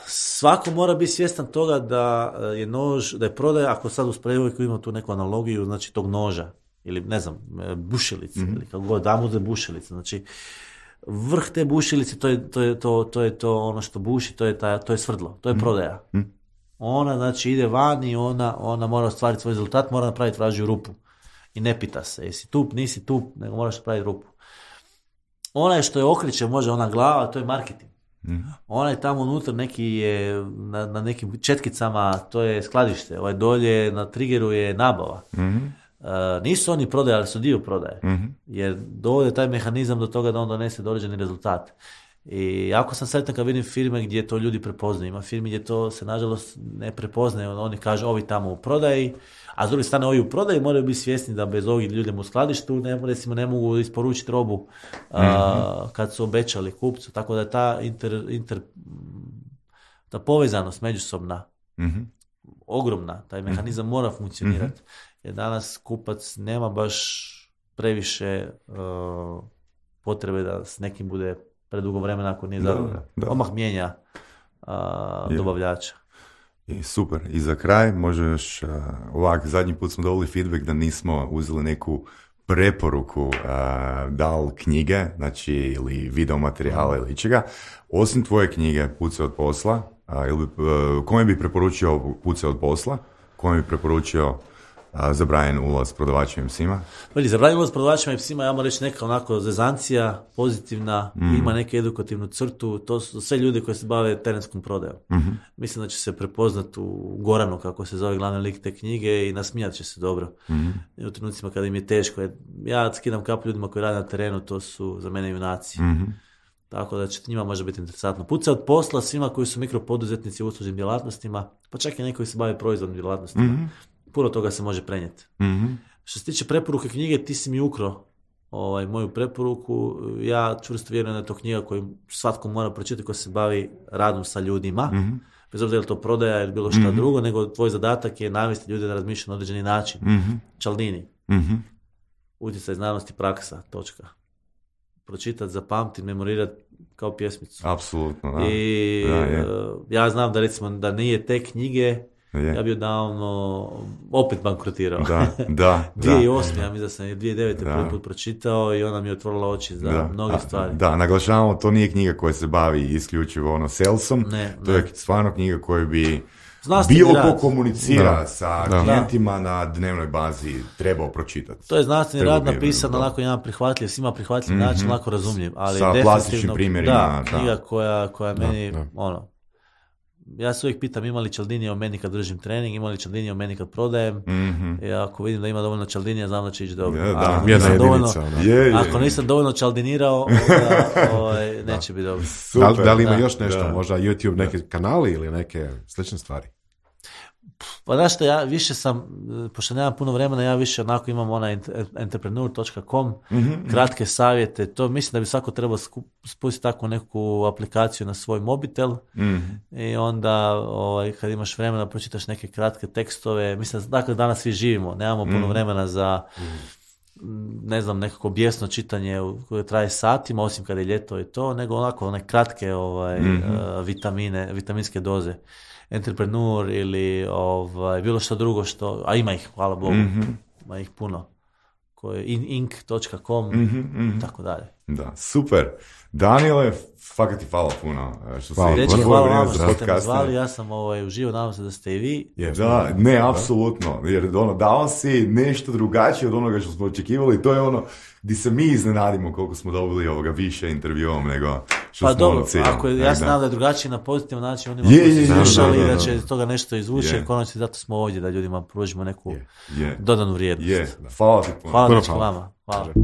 svako mora biti svjestan toga da e, je nož, da je prodaja, ako sad uspravljaju ima tu neku analogiju, znači tog noža, ili ne znam, e, bušilice, mhm. ili kako god, da bušilice, znači vrh te bušilice, to je to, to, to, je to ono što buši, to je, ta, to je svrdlo, to je mhm. prodaja. Mhm. Ona znači ide van i ona, ona mora ostvariti svoj rezultat, mora napraviti vražju rupu. I ne pita se, jesi tup, nisi tup, nego moraš napraviti rupu. Ona je što je okreće, može ona glava, to je marketing. Mhm. Ona je tamo unutra neki je, na, na nekim četkicama, to je skladište, ovaj dolje na trigeru je nabava. mm Eh, nisu oni prodaje, ali su dio prodaje. Mhm. Jer dovode taj mehanizam do toga da on donese određeni rezultat. I ako sam sretan kad vidim firme gdje to ljudi prepoznaju. Ima firme gdje to se nažalost ne prepoznaju, ono, Oni kažu ovi tamo u prodaji, a s druge strane ovi u prodaji moraju biti svjesni da bez ovih ljudima u skladištu ne, recimo, ne mogu isporučiti robu eh, mhm. kad su obećali kupcu. Tako da je ta, inter, inter, ta povezanost međusobna mhm. ogromna. Taj mehanizam mora funkcionirati jer danas kupac nema baš previše e, potrebe da s nekim bude predugo vremena ako nije zadovoljan. Omah mijenja uh, dobavljača. I super. I za kraj možeš, uh, e, ovak, zadnji put smo dobili feedback da nismo uzeli neku preporuku uh, dal knjige, znači ili video materijala ili čega. Osim tvoje knjige Puce od posla, uh, ili, kome bi preporučio Puce od posla, kome bi preporučio zabranjen ulaz prodavačima i psima? Veli, zabranjen ulaz prodavačima i psima, ja moram reći neka onako zezancija, pozitivna, mhm. ima neku edukativnu crtu, to su sve ljudi koji se bave terenskom prodajom. Mhm. Mislim da će se prepoznati u Goranu, kako se zove glavni lik te knjige i nasmijat će se dobro. mm u trenucima kada im je teško. Ja skidam kapu ljudima koji rade na terenu, to su za mene junaci. Mhm. Tako da će njima može biti interesantno. Puca od posla svima koji su mikropoduzetnici u uslužnim djelatnostima, pa čak i neki koji se bave proizvodnim djelatnostima. mm puno toga se može prenijeti. mm Što se tiče preporuke knjige, ti si mi ukro ovaj, moju preporuku. Ja čvrsto vjerujem da je to knjiga koju svatko mora pročitati ko se bavi radom sa ljudima. mm Bez obzira je to prodaja ili bilo šta mhm. drugo, nego tvoj zadatak je navesti ljude da razmišljaju na određeni način. Mm-hmm. Čaldini. Mm-hmm. Utjecaj znanosti praksa. Točka. Pročitati, zapamtiti, memorirati kao pjesmicu. Apsolutno, da. I eh, ja znam da recimo da nije te knjige je. Ja je davno opet bankrotirao. Da, da. 2008. Da. ja mislim da sam je 2009. Da. prvi put pročitao i ona mi je otvorila oči za da. mnoge stvari. Da, naglašavamo, to nije knjiga koja se bavi isključivo ono salesom, to je stvarno knjiga koju bi bilo ko komunicira sa da, klijentima na dnevnoj bazi trebao pročitati. To je znanstveni rad napisan na onako jedan prihvatljiv, svima prihvatljiv mm način, lako razumljiv. Ali sa plastičnim primjerima. Da, knjiga koja, koja meni, ono, ja se uvijek pitam ima li Čaldinija o meni kad držim trening, ima li Čaldinija o meni kad prodajem. Mhm. I ako vidim da ima dovoljno Čaldinija, znam da će ići dobro. da, ako, nisam dovoljno, ako nisam dovoljno Čaldinirao, onda, ovaj, neće biti dobro. Da, da, li ima još nešto, možda YouTube, neke kanali ili neke slične stvari? Pa znaš što, ja više sam, e, pošto nemam puno vremena, ja više onako imam onaj entrepreneur.com, mhm, mhm. kratke savjete, to mislim da bi svako trebao spustiti takvu neku aplikaciju na svoj mobitel mhm. i onda ovaj, kad imaš vremena pročitaš neke kratke tekstove, mislim da dakle, danas svi živimo, nemamo puno vremena za ne znam, nekako bijesno čitanje koje traje satima, osim kada je ljeto i to, nego onako one kratke ovaj, e, vitamine, vitaminske doze entrepreneur ili ovaj, bilo što drugo što, a ima ih, hvala Bogu, mhm. ima ih puno. Koje, inink.com i mm-hmm, mhm. tako dalje. Da, super. Danile, fakat ti hvala puno e, što hvala. si hvala, hvala hvala što ste me zvali, ja sam ovaj, uživo, nadam se da ste i vi. Jer, da, ne, apsolutno, jer ono, dao si nešto drugačije od onoga što smo očekivali, to je ono, di se mi iznenadimo koliko smo dobili ovoga više intervjuom nego što pa smo dobro, ono ako je, ja se nadam da je drugačije na pozitivan način oni je, su slušali, da, da, da, da, će toga nešto izvući, konačno zato smo ovdje da ljudima pružimo neku je, je. dodanu vrijednost. Je, hvala ti puno. Znači hvala, hvala. Hvala.